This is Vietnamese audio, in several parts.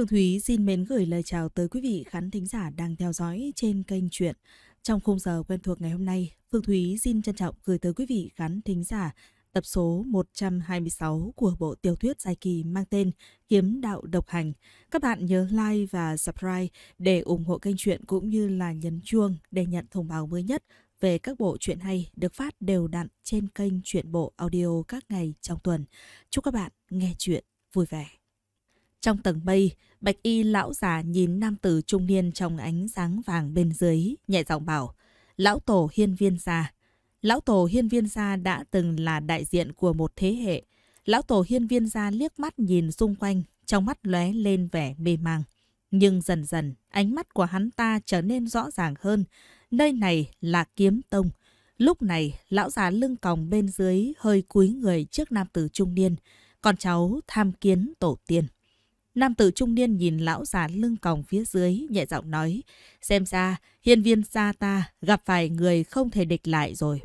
Phương Thúy xin mến gửi lời chào tới quý vị khán thính giả đang theo dõi trên kênh truyện. Trong khung giờ quen thuộc ngày hôm nay, Phương Thúy xin trân trọng gửi tới quý vị khán thính giả tập số 126 của bộ tiểu thuyết dài kỳ mang tên Kiếm đạo độc hành. Các bạn nhớ like và subscribe để ủng hộ kênh truyện cũng như là nhấn chuông để nhận thông báo mới nhất về các bộ truyện hay được phát đều đặn trên kênh truyện bộ audio các ngày trong tuần. Chúc các bạn nghe truyện vui vẻ. Trong tầng mây, bạch y lão già nhìn nam tử trung niên trong ánh sáng vàng bên dưới, nhẹ giọng bảo, lão tổ hiên viên gia. Lão tổ hiên viên gia đã từng là đại diện của một thế hệ. Lão tổ hiên viên gia liếc mắt nhìn xung quanh, trong mắt lóe lên vẻ mê mang. Nhưng dần dần, ánh mắt của hắn ta trở nên rõ ràng hơn. Nơi này là kiếm tông. Lúc này, lão già lưng còng bên dưới hơi cúi người trước nam tử trung niên. Con cháu tham kiến tổ tiên. Nam tử trung niên nhìn lão già lưng còng phía dưới, nhẹ giọng nói, xem ra hiên viên gia ta gặp phải người không thể địch lại rồi.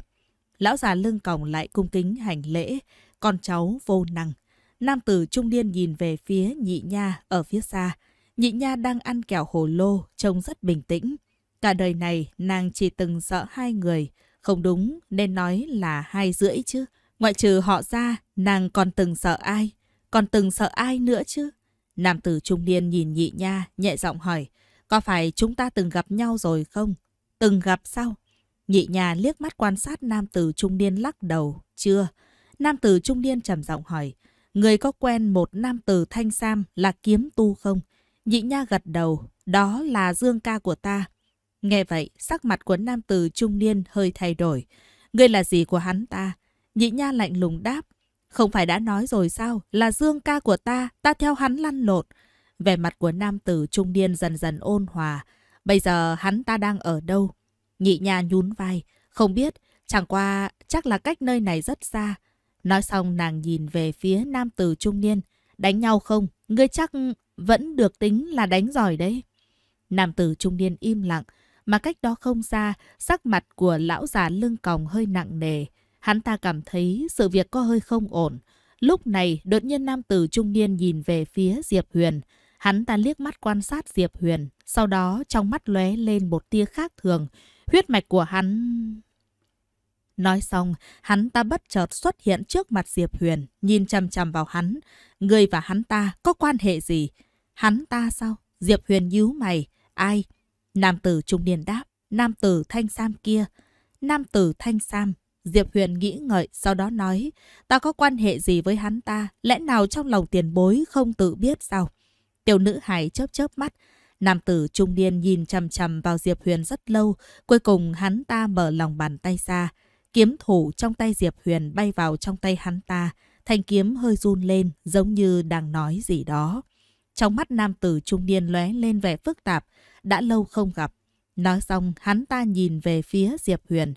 Lão già lưng còng lại cung kính hành lễ, con cháu vô năng. Nam tử trung niên nhìn về phía nhị nha ở phía xa. Nhị nha đang ăn kẹo hồ lô, trông rất bình tĩnh. Cả đời này nàng chỉ từng sợ hai người, không đúng nên nói là hai rưỡi chứ. Ngoại trừ họ ra, nàng còn từng sợ ai? Còn từng sợ ai nữa chứ? Nam tử trung niên nhìn nhị nha, nhẹ giọng hỏi, có phải chúng ta từng gặp nhau rồi không? Từng gặp sao? Nhị nha liếc mắt quan sát nam tử trung niên lắc đầu, chưa? Nam tử trung niên trầm giọng hỏi, người có quen một nam tử thanh sam là kiếm tu không? Nhị nha gật đầu, đó là dương ca của ta. Nghe vậy, sắc mặt của nam tử trung niên hơi thay đổi. Ngươi là gì của hắn ta? Nhị nha lạnh lùng đáp, không phải đã nói rồi sao, là Dương ca của ta, ta theo hắn lăn lộn. Vẻ mặt của nam tử trung niên dần dần ôn hòa. Bây giờ hắn ta đang ở đâu? Nhị nha nhún vai, không biết, chẳng qua chắc là cách nơi này rất xa. Nói xong nàng nhìn về phía nam tử trung niên. Đánh nhau không? Ngươi chắc vẫn được tính là đánh giỏi đấy. Nam tử trung niên im lặng, mà cách đó không xa, sắc mặt của lão già lưng còng hơi nặng nề. Hắn ta cảm thấy sự việc có hơi không ổn. Lúc này, đột nhiên nam tử trung niên nhìn về phía Diệp Huyền. Hắn ta liếc mắt quan sát Diệp Huyền, sau đó trong mắt lóe lên một tia khác thường. Huyết mạch của hắn... Nói xong, hắn ta bất chợt xuất hiện trước mặt Diệp Huyền, nhìn chằm chằm vào hắn. Người và hắn ta có quan hệ gì? Hắn ta sao? Diệp Huyền nhíu mày. Ai? Nam tử trung niên đáp. Nam tử thanh sam kia. Nam tử thanh sam Diệp Huyền nghĩ ngợi, sau đó nói, ta có quan hệ gì với hắn ta, lẽ nào trong lòng tiền bối không tự biết sao? Tiểu nữ hài chớp chớp mắt, nam tử trung niên nhìn chằm chằm vào Diệp Huyền rất lâu, cuối cùng hắn ta mở lòng bàn tay ra. Kiếm thủ trong tay Diệp Huyền bay vào trong tay hắn ta, thanh kiếm hơi run lên giống như đang nói gì đó. Trong mắt nam tử trung niên lóe lên vẻ phức tạp, đã lâu không gặp. Nói xong hắn ta nhìn về phía Diệp Huyền.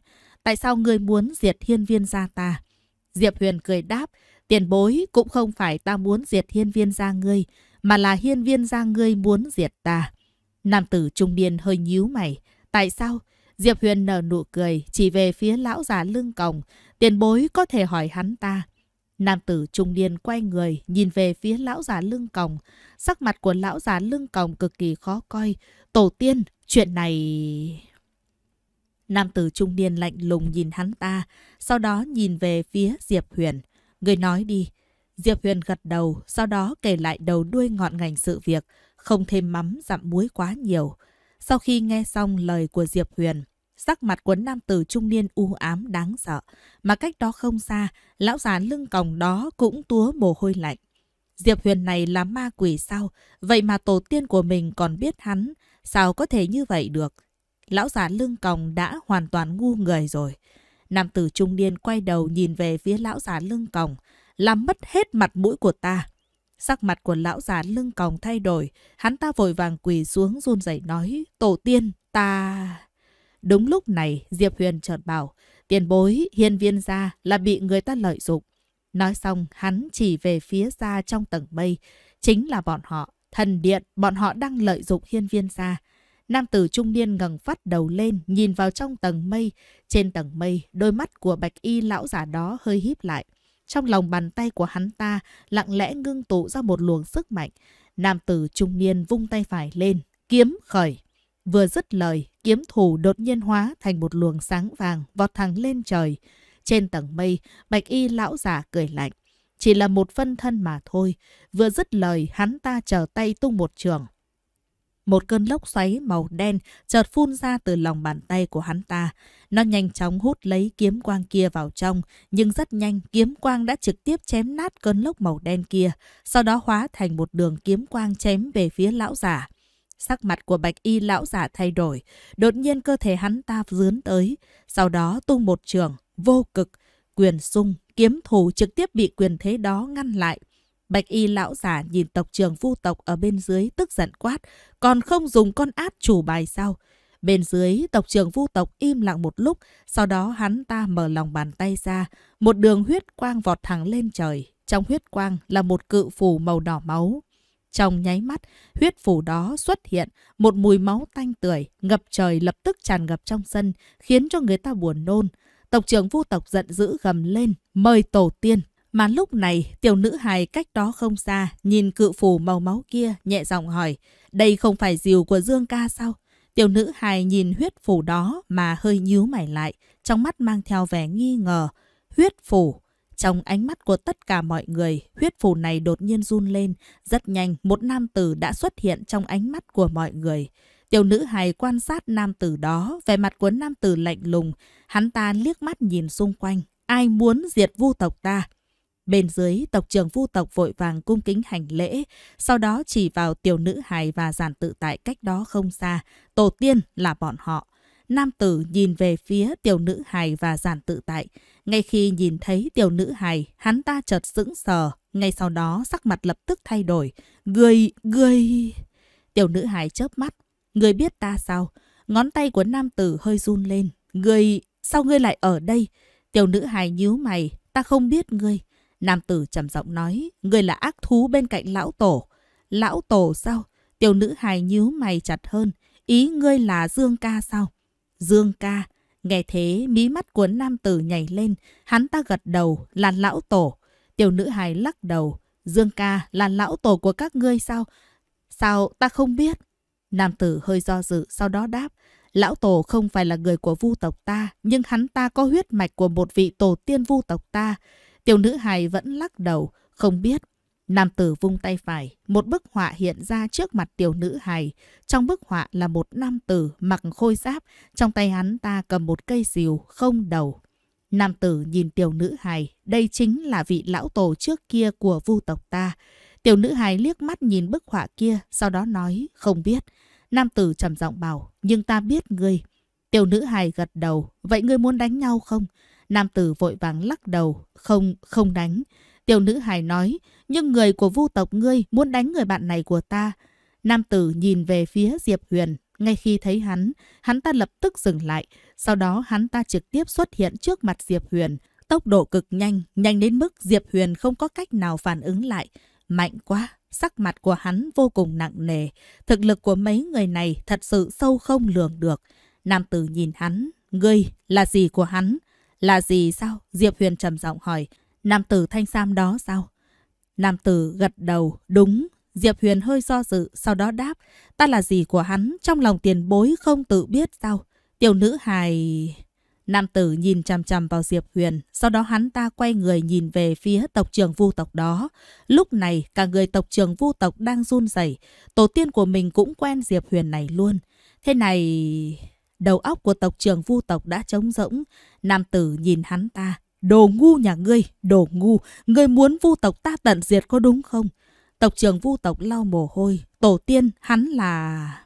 Tại sao ngươi muốn diệt hiên viên gia ta? Diệp Huyền cười đáp, tiền bối cũng không phải ta muốn diệt hiên viên gia ngươi, mà là hiên viên gia ngươi muốn diệt ta. Nam tử trung niên hơi nhíu mày. Tại sao? Diệp Huyền nở nụ cười, chỉ về phía lão già lưng còng. Tiền bối có thể hỏi hắn ta. Nam tử trung niên quay người, nhìn về phía lão già lưng còng. Sắc mặt của lão già lưng còng cực kỳ khó coi. Tổ tiên, chuyện này... Nam tử trung niên lạnh lùng nhìn hắn ta, sau đó nhìn về phía Diệp Huyền. Người nói đi. Diệp Huyền gật đầu, sau đó kể lại đầu đuôi ngọn ngành sự việc, không thêm mắm dặm muối quá nhiều. Sau khi nghe xong lời của Diệp Huyền, sắc mặt của nam tử trung niên u ám đáng sợ. Mà cách đó không xa, lão già lưng còng đó cũng túa mồ hôi lạnh. Diệp Huyền này là ma quỷ sao? Vậy mà tổ tiên của mình còn biết hắn. Sao có thể như vậy được? lão già lưng còng đã hoàn toàn ngu người rồi. Nam tử trung niên quay đầu nhìn về phía lão già lưng còng, làm mất hết mặt mũi của ta. Sắc mặt của lão già lưng còng thay đổi, hắn ta vội vàng quỳ xuống run rẩy nói, tổ tiên, ta... Đúng lúc này, Diệp Huyền chợt bảo, tiền bối, hiên viên gia là bị người ta lợi dụng. Nói xong, hắn chỉ về phía xa trong tầng mây, chính là bọn họ, thần điện, bọn họ đang lợi dụng hiên viên gia. Nam tử trung niên ngẩng phát đầu lên, nhìn vào trong tầng mây. Trên tầng mây, đôi mắt của bạch y lão giả đó hơi híp lại. Trong lòng bàn tay của hắn ta, lặng lẽ ngưng tụ ra một luồng sức mạnh. Nam tử trung niên vung tay phải lên, kiếm khởi. Vừa dứt lời, kiếm thủ đột nhiên hóa thành một luồng sáng vàng vọt thẳng lên trời. Trên tầng mây, bạch y lão giả cười lạnh. Chỉ là một phân thân mà thôi. Vừa dứt lời, hắn ta trở tay tung một trường một cơn lốc xoáy màu đen chợt phun ra từ lòng bàn tay của hắn ta. Nó nhanh chóng hút lấy kiếm quang kia vào trong, nhưng rất nhanh kiếm quang đã trực tiếp chém nát cơn lốc màu đen kia, sau đó hóa thành một đường kiếm quang chém về phía lão giả. Sắc mặt của bạch y lão giả thay đổi, đột nhiên cơ thể hắn ta dướn tới, sau đó tung một trường, vô cực, quyền sung, kiếm thủ trực tiếp bị quyền thế đó ngăn lại. Bạch y lão giả nhìn tộc trường vu tộc ở bên dưới tức giận quát, còn không dùng con áp chủ bài sao? Bên dưới, tộc trường vu tộc im lặng một lúc, sau đó hắn ta mở lòng bàn tay ra, một đường huyết quang vọt thẳng lên trời. Trong huyết quang là một cự phủ màu đỏ máu. Trong nháy mắt, huyết phủ đó xuất hiện, một mùi máu tanh tưởi, ngập trời lập tức tràn ngập trong sân, khiến cho người ta buồn nôn. Tộc trưởng vu tộc giận dữ gầm lên, mời tổ tiên, mà lúc này, tiểu nữ hài cách đó không xa, nhìn cự phủ màu máu kia, nhẹ giọng hỏi, đây không phải diều của Dương ca sao? Tiểu nữ hài nhìn huyết phủ đó mà hơi nhíu mày lại, trong mắt mang theo vẻ nghi ngờ. Huyết phủ, trong ánh mắt của tất cả mọi người, huyết phủ này đột nhiên run lên. Rất nhanh, một nam tử đã xuất hiện trong ánh mắt của mọi người. Tiểu nữ hài quan sát nam tử đó, vẻ mặt của nam tử lạnh lùng. Hắn ta liếc mắt nhìn xung quanh. Ai muốn diệt vu tộc ta? Bên dưới, tộc trưởng vu tộc vội vàng cung kính hành lễ, sau đó chỉ vào tiểu nữ hài và giản tự tại cách đó không xa, tổ tiên là bọn họ. Nam tử nhìn về phía tiểu nữ hài và giản tự tại. Ngay khi nhìn thấy tiểu nữ hài, hắn ta chợt sững sờ, ngay sau đó sắc mặt lập tức thay đổi. Người, người... Tiểu nữ hài chớp mắt. Người biết ta sao? Ngón tay của nam tử hơi run lên. Người, sao ngươi lại ở đây? Tiểu nữ hài nhíu mày, ta không biết ngươi. Nam tử trầm giọng nói, người là ác thú bên cạnh lão tổ. Lão tổ sao? Tiểu nữ hài nhíu mày chặt hơn. Ý ngươi là Dương ca sao? Dương ca. Nghe thế, mí mắt của nam tử nhảy lên. Hắn ta gật đầu, là lão tổ. Tiểu nữ hài lắc đầu. Dương ca là lão tổ của các ngươi sao? Sao ta không biết? Nam tử hơi do dự, sau đó đáp. Lão tổ không phải là người của vu tộc ta, nhưng hắn ta có huyết mạch của một vị tổ tiên vu tộc ta. Tiểu nữ hài vẫn lắc đầu, không biết. Nam tử vung tay phải, một bức họa hiện ra trước mặt tiểu nữ hài. Trong bức họa là một nam tử mặc khôi giáp, trong tay hắn ta cầm một cây rìu không đầu. Nam tử nhìn tiểu nữ hài, đây chính là vị lão tổ trước kia của vu tộc ta. Tiểu nữ hài liếc mắt nhìn bức họa kia, sau đó nói, không biết. Nam tử trầm giọng bảo, nhưng ta biết ngươi. Tiểu nữ hài gật đầu, vậy ngươi muốn đánh nhau không? Nam tử vội vàng lắc đầu, không, không đánh. Tiểu nữ hài nói, nhưng người của vu tộc ngươi muốn đánh người bạn này của ta. Nam tử nhìn về phía Diệp Huyền. Ngay khi thấy hắn, hắn ta lập tức dừng lại. Sau đó hắn ta trực tiếp xuất hiện trước mặt Diệp Huyền. Tốc độ cực nhanh, nhanh đến mức Diệp Huyền không có cách nào phản ứng lại. Mạnh quá, sắc mặt của hắn vô cùng nặng nề. Thực lực của mấy người này thật sự sâu không lường được. Nam tử nhìn hắn, ngươi là gì của hắn? Là gì sao? Diệp Huyền trầm giọng hỏi. Nam tử thanh sam đó sao? Nam tử gật đầu, đúng. Diệp Huyền hơi do dự, sau đó đáp. Ta là gì của hắn? Trong lòng tiền bối không tự biết sao? Tiểu nữ hài... Nam tử nhìn chằm chằm vào Diệp Huyền, sau đó hắn ta quay người nhìn về phía tộc trưởng vu tộc đó. Lúc này, cả người tộc trưởng vu tộc đang run rẩy, tổ tiên của mình cũng quen Diệp Huyền này luôn. Thế này... Đầu óc của tộc trưởng vu tộc đã trống rỗng. Nam tử nhìn hắn ta. Đồ ngu nhà ngươi, đồ ngu. Ngươi muốn vu tộc ta tận diệt có đúng không? Tộc trưởng vu tộc lau mồ hôi. Tổ tiên hắn là...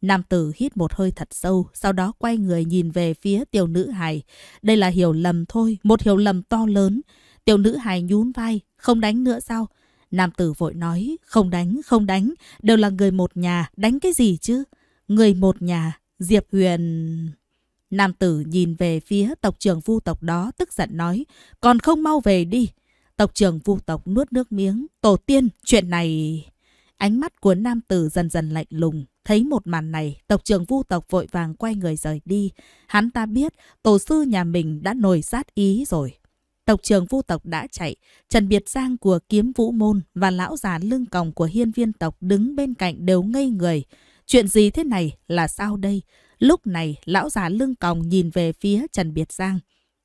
Nam tử hít một hơi thật sâu, sau đó quay người nhìn về phía tiểu nữ hài. Đây là hiểu lầm thôi, một hiểu lầm to lớn. Tiểu nữ hài nhún vai, không đánh nữa sao? Nam tử vội nói, không đánh, không đánh, đều là người một nhà, đánh cái gì chứ? Người một nhà, Diệp Huyền... Nam tử nhìn về phía tộc trưởng vu tộc đó tức giận nói, còn không mau về đi. Tộc trưởng vu tộc nuốt nước miếng, tổ tiên, chuyện này... Ánh mắt của nam tử dần dần lạnh lùng, thấy một màn này, tộc trưởng vu tộc vội vàng quay người rời đi. Hắn ta biết tổ sư nhà mình đã nổi sát ý rồi. Tộc trưởng vu tộc đã chạy, Trần Biệt Giang của kiếm vũ môn và lão già lưng còng của hiên viên tộc đứng bên cạnh đều ngây người. Chuyện gì thế này là sao đây? Lúc này, lão già lưng còng nhìn về phía Trần Biệt Giang.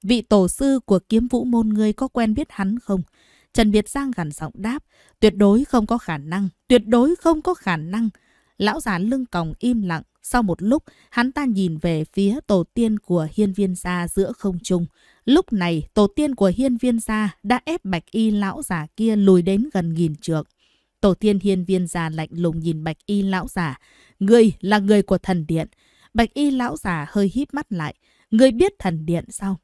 Vị tổ sư của kiếm vũ môn ngươi có quen biết hắn không? Trần Biệt Giang gằn giọng đáp, tuyệt đối không có khả năng, tuyệt đối không có khả năng. Lão già lưng còng im lặng, sau một lúc, hắn ta nhìn về phía tổ tiên của hiên viên gia giữa không trung. Lúc này, tổ tiên của hiên viên gia đã ép bạch y lão già kia lùi đến gần nghìn trượng. Tổ tiên hiên viên già lạnh lùng nhìn bạch y lão giả. Ngươi là người của thần điện. Bạch y lão giả hơi híp mắt lại. Ngươi biết thần điện sao?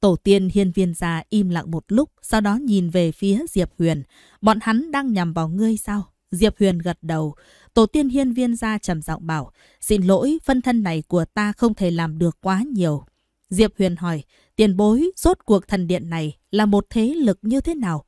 Tổ tiên hiên viên già im lặng một lúc, sau đó nhìn về phía Diệp Huyền. Bọn hắn đang nhằm vào ngươi sao? Diệp Huyền gật đầu. Tổ tiên hiên viên gia trầm giọng bảo, xin lỗi, phân thân này của ta không thể làm được quá nhiều. Diệp Huyền hỏi, tiền bối, rốt cuộc thần điện này là một thế lực như thế nào?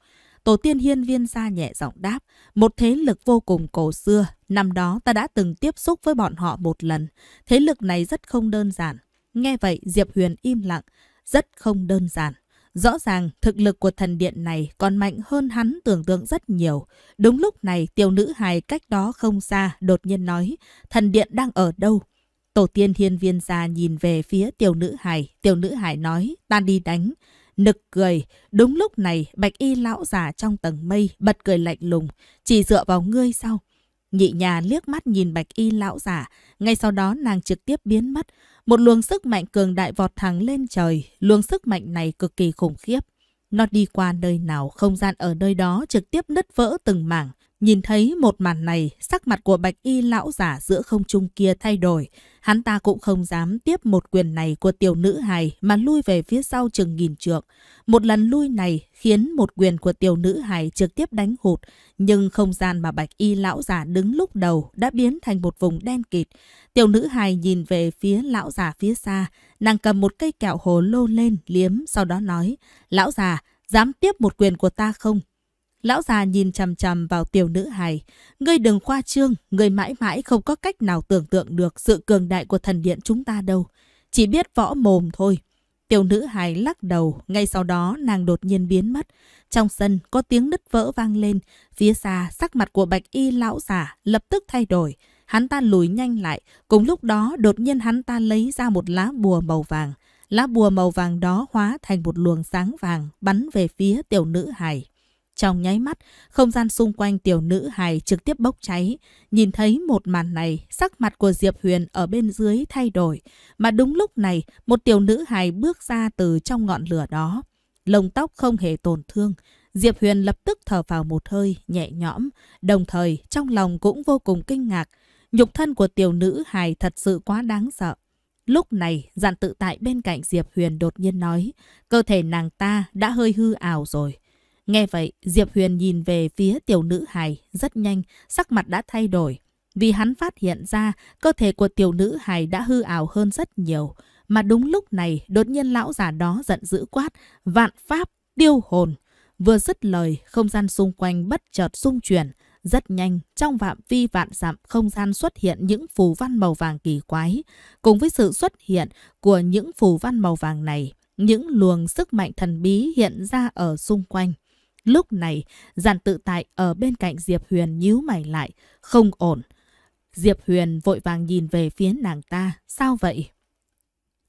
Tổ tiên hiên viên gia nhẹ giọng đáp, một thế lực vô cùng cổ xưa, năm đó ta đã từng tiếp xúc với bọn họ một lần. Thế lực này rất không đơn giản. Nghe vậy Diệp Huyền im lặng, rất không đơn giản. Rõ ràng thực lực của thần điện này còn mạnh hơn hắn tưởng tượng rất nhiều. Đúng lúc này tiểu nữ hài cách đó không xa đột nhiên nói thần điện đang ở đâu? Tổ tiên hiên viên gia nhìn về phía tiểu nữ hài. Tiểu nữ hài nói ta đi đánh. Nực cười, đúng lúc này bạch y lão già trong tầng mây bật cười lạnh lùng, chỉ dựa vào ngươi sau Nhị nhà liếc mắt nhìn bạch y lão già. ngay sau đó nàng trực tiếp biến mất. Một luồng sức mạnh cường đại vọt thẳng lên trời, luồng sức mạnh này cực kỳ khủng khiếp. Nó đi qua nơi nào, không gian ở nơi đó trực tiếp nứt vỡ từng mảng. Nhìn thấy một màn này, sắc mặt của bạch y lão giả giữa không trung kia thay đổi. Hắn ta cũng không dám tiếp một quyền này của tiểu nữ hài mà lui về phía sau chừng nghìn trượng. Một lần lui này khiến một quyền của tiểu nữ hài trực tiếp đánh hụt, nhưng không gian mà bạch y lão giả đứng lúc đầu đã biến thành một vùng đen kịt. Tiểu nữ hài nhìn về phía lão giả phía xa, nàng cầm một cây kẹo hồ lô lên liếm sau đó nói, lão già, dám tiếp một quyền của ta không? Lão già nhìn chằm chằm vào tiểu nữ hài. Ngươi đừng khoa trương, ngươi mãi mãi không có cách nào tưởng tượng được sự cường đại của thần điện chúng ta đâu. Chỉ biết võ mồm thôi. Tiểu nữ hài lắc đầu, ngay sau đó nàng đột nhiên biến mất. Trong sân có tiếng nứt vỡ vang lên, phía xa sắc mặt của bạch y lão già lập tức thay đổi. Hắn ta lùi nhanh lại, cùng lúc đó đột nhiên hắn ta lấy ra một lá bùa màu vàng. Lá bùa màu vàng đó hóa thành một luồng sáng vàng bắn về phía tiểu nữ hài. Trong nháy mắt, không gian xung quanh tiểu nữ hài trực tiếp bốc cháy. Nhìn thấy một màn này, sắc mặt của Diệp Huyền ở bên dưới thay đổi. Mà đúng lúc này, một tiểu nữ hài bước ra từ trong ngọn lửa đó. Lông tóc không hề tổn thương. Diệp Huyền lập tức thở vào một hơi, nhẹ nhõm. Đồng thời, trong lòng cũng vô cùng kinh ngạc. Nhục thân của tiểu nữ hài thật sự quá đáng sợ. Lúc này, dàn tự tại bên cạnh Diệp Huyền đột nhiên nói, cơ thể nàng ta đã hơi hư ảo rồi. Nghe vậy, Diệp Huyền nhìn về phía tiểu nữ hài, rất nhanh, sắc mặt đã thay đổi. Vì hắn phát hiện ra, cơ thể của tiểu nữ hài đã hư ảo hơn rất nhiều. Mà đúng lúc này, đột nhiên lão già đó giận dữ quát, vạn pháp, tiêu hồn. Vừa dứt lời, không gian xung quanh bất chợt xung chuyển. Rất nhanh, trong phạm vi vạn dặm không gian xuất hiện những phù văn màu vàng kỳ quái. Cùng với sự xuất hiện của những phù văn màu vàng này, những luồng sức mạnh thần bí hiện ra ở xung quanh. Lúc này, giàn tự tại ở bên cạnh Diệp Huyền nhíu mày lại, không ổn. Diệp Huyền vội vàng nhìn về phía nàng ta, sao vậy?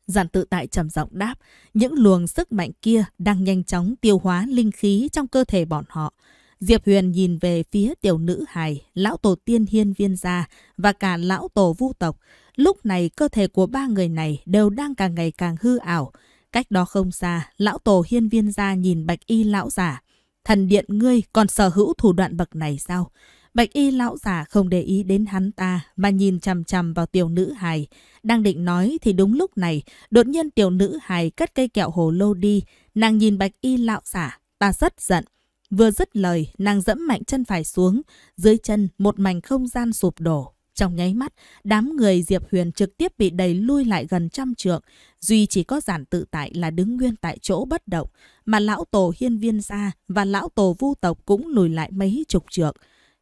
Giản tự tại trầm giọng đáp, những luồng sức mạnh kia đang nhanh chóng tiêu hóa linh khí trong cơ thể bọn họ. Diệp Huyền nhìn về phía tiểu nữ hài, lão tổ tiên hiên viên gia và cả lão tổ vu tộc. Lúc này cơ thể của ba người này đều đang càng ngày càng hư ảo. Cách đó không xa, lão tổ hiên viên gia nhìn bạch y lão giả, thần điện ngươi còn sở hữu thủ đoạn bậc này sao? Bạch y lão giả không để ý đến hắn ta mà nhìn chằm chằm vào tiểu nữ hài. Đang định nói thì đúng lúc này, đột nhiên tiểu nữ hài cất cây kẹo hồ lô đi. Nàng nhìn bạch y lão giả, ta rất giận. Vừa dứt lời, nàng dẫm mạnh chân phải xuống, dưới chân một mảnh không gian sụp đổ. Trong nháy mắt, đám người Diệp Huyền trực tiếp bị đẩy lui lại gần trăm trượng. Duy chỉ có giản tự tại là đứng nguyên tại chỗ bất động, mà lão tổ hiên viên gia và lão tổ vu tộc cũng lùi lại mấy chục trượng.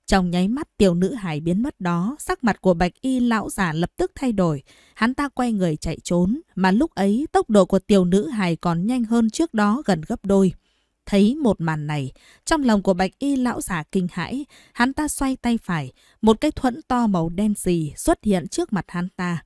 Trong nháy mắt tiểu nữ hải biến mất đó, sắc mặt của bạch y lão giả lập tức thay đổi. Hắn ta quay người chạy trốn, mà lúc ấy tốc độ của tiểu nữ hải còn nhanh hơn trước đó gần gấp đôi. Thấy một màn này, trong lòng của bạch y lão già kinh hãi, hắn ta xoay tay phải, một cái thuẫn to màu đen gì xuất hiện trước mặt hắn ta.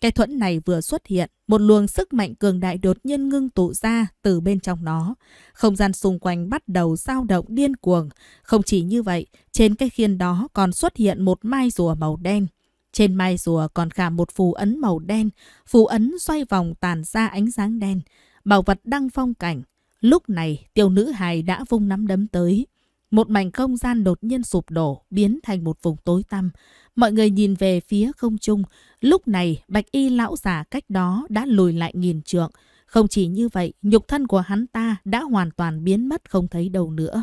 Cái thuẫn này vừa xuất hiện, một luồng sức mạnh cường đại đột nhiên ngưng tụ ra từ bên trong nó. Không gian xung quanh bắt đầu dao động điên cuồng. Không chỉ như vậy, trên cái khiên đó còn xuất hiện một mai rùa màu đen. Trên mai rùa còn khảm một phù ấn màu đen, phù ấn xoay vòng tàn ra ánh sáng đen. Bảo vật đăng phong cảnh, Lúc này, tiểu nữ hài đã vung nắm đấm tới. Một mảnh không gian đột nhiên sụp đổ, biến thành một vùng tối tăm. Mọi người nhìn về phía không trung. Lúc này, bạch y lão giả cách đó đã lùi lại nghìn trượng. Không chỉ như vậy, nhục thân của hắn ta đã hoàn toàn biến mất không thấy đâu nữa.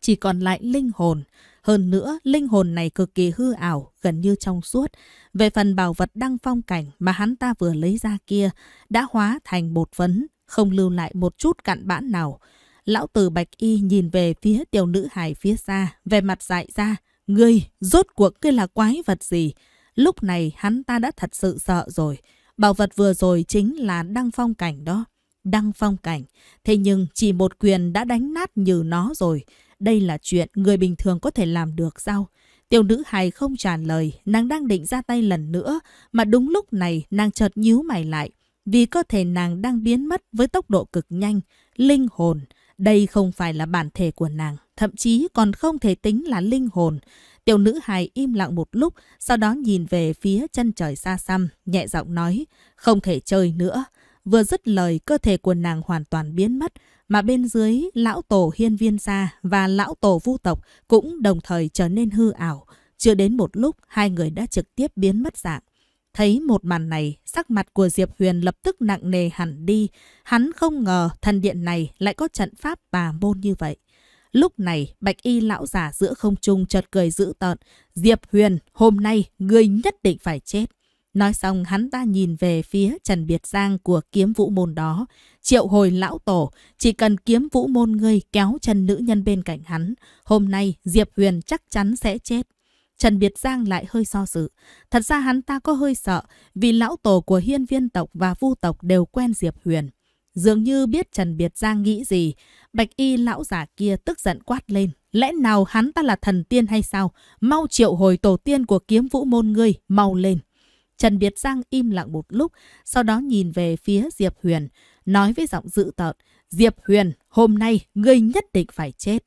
Chỉ còn lại linh hồn. Hơn nữa, linh hồn này cực kỳ hư ảo, gần như trong suốt. Về phần bảo vật đăng phong cảnh mà hắn ta vừa lấy ra kia, đã hóa thành bột phấn, không lưu lại một chút cặn bã nào. Lão tử bạch y nhìn về phía tiểu nữ hài phía xa, về mặt dại ra, ngươi, rốt cuộc ngươi là quái vật gì? Lúc này hắn ta đã thật sự sợ rồi. Bảo vật vừa rồi chính là đăng phong cảnh đó. Đăng phong cảnh. Thế nhưng chỉ một quyền đã đánh nát như nó rồi. Đây là chuyện người bình thường có thể làm được sao? Tiểu nữ hài không trả lời, nàng đang định ra tay lần nữa, mà đúng lúc này nàng chợt nhíu mày lại vì cơ thể nàng đang biến mất với tốc độ cực nhanh, linh hồn. Đây không phải là bản thể của nàng, thậm chí còn không thể tính là linh hồn. Tiểu nữ hài im lặng một lúc, sau đó nhìn về phía chân trời xa xăm, nhẹ giọng nói, không thể chơi nữa. Vừa dứt lời, cơ thể của nàng hoàn toàn biến mất, mà bên dưới lão tổ hiên viên gia và lão tổ vu tộc cũng đồng thời trở nên hư ảo. Chưa đến một lúc, hai người đã trực tiếp biến mất dạng. Thấy một màn này, sắc mặt của Diệp Huyền lập tức nặng nề hẳn đi. Hắn không ngờ thần điện này lại có trận pháp bà môn như vậy. Lúc này, bạch y lão giả giữa không trung chợt cười dữ tợn. Diệp Huyền, hôm nay ngươi nhất định phải chết. Nói xong hắn ta nhìn về phía Trần Biệt Giang của kiếm vũ môn đó. Triệu hồi lão tổ, chỉ cần kiếm vũ môn ngươi kéo chân nữ nhân bên cạnh hắn. Hôm nay Diệp Huyền chắc chắn sẽ chết. Trần Biệt Giang lại hơi so sự. Thật ra hắn ta có hơi sợ vì lão tổ của hiên viên tộc và vu tộc đều quen Diệp Huyền. Dường như biết Trần Biệt Giang nghĩ gì, bạch y lão giả kia tức giận quát lên. Lẽ nào hắn ta là thần tiên hay sao? Mau triệu hồi tổ tiên của kiếm vũ môn ngươi, mau lên. Trần Biệt Giang im lặng một lúc, sau đó nhìn về phía Diệp Huyền, nói với giọng dữ tợn. Diệp Huyền, hôm nay ngươi nhất định phải chết.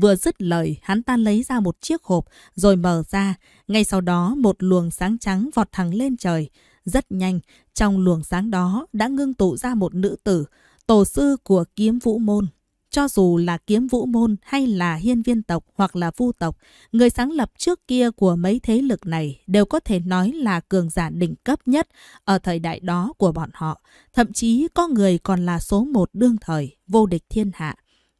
Vừa dứt lời, hắn ta lấy ra một chiếc hộp rồi mở ra. Ngay sau đó, một luồng sáng trắng vọt thẳng lên trời. Rất nhanh, trong luồng sáng đó đã ngưng tụ ra một nữ tử, tổ sư của kiếm vũ môn. Cho dù là kiếm vũ môn hay là hiên viên tộc hoặc là vu tộc, người sáng lập trước kia của mấy thế lực này đều có thể nói là cường giả đỉnh cấp nhất ở thời đại đó của bọn họ. Thậm chí có người còn là số một đương thời, vô địch thiên hạ.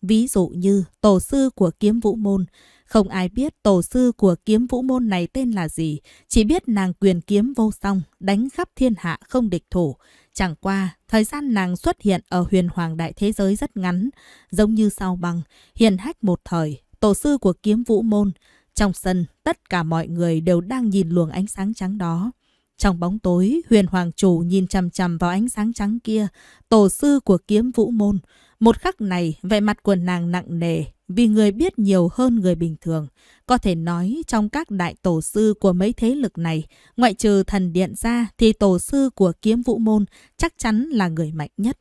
Ví dụ như tổ sư của kiếm vũ môn. Không ai biết tổ sư của kiếm vũ môn này tên là gì, chỉ biết nàng quyền kiếm vô song, đánh khắp thiên hạ không địch thủ. Chẳng qua, thời gian nàng xuất hiện ở huyền hoàng đại thế giới rất ngắn, giống như sao băng, hiền hách một thời, tổ sư của kiếm vũ môn. Trong sân, tất cả mọi người đều đang nhìn luồng ánh sáng trắng đó. Trong bóng tối, huyền hoàng chủ nhìn chằm chằm vào ánh sáng trắng kia, tổ sư của kiếm vũ môn. Một khắc này, vẻ mặt của nàng nặng nề vì người biết nhiều hơn người bình thường. Có thể nói trong các đại tổ sư của mấy thế lực này, ngoại trừ thần điện ra thì tổ sư của kiếm vũ môn chắc chắn là người mạnh nhất.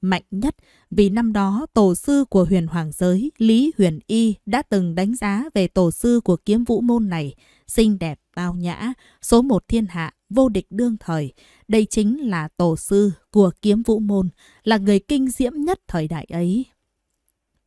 Mạnh nhất vì năm đó tổ sư của huyền hoàng giới Lý Huyền Y đã từng đánh giá về tổ sư của kiếm vũ môn này, xinh đẹp, bao nhã, số một thiên hạ, vô địch đương thời. Đây chính là tổ sư của kiếm vũ môn, là người kinh diễm nhất thời đại ấy.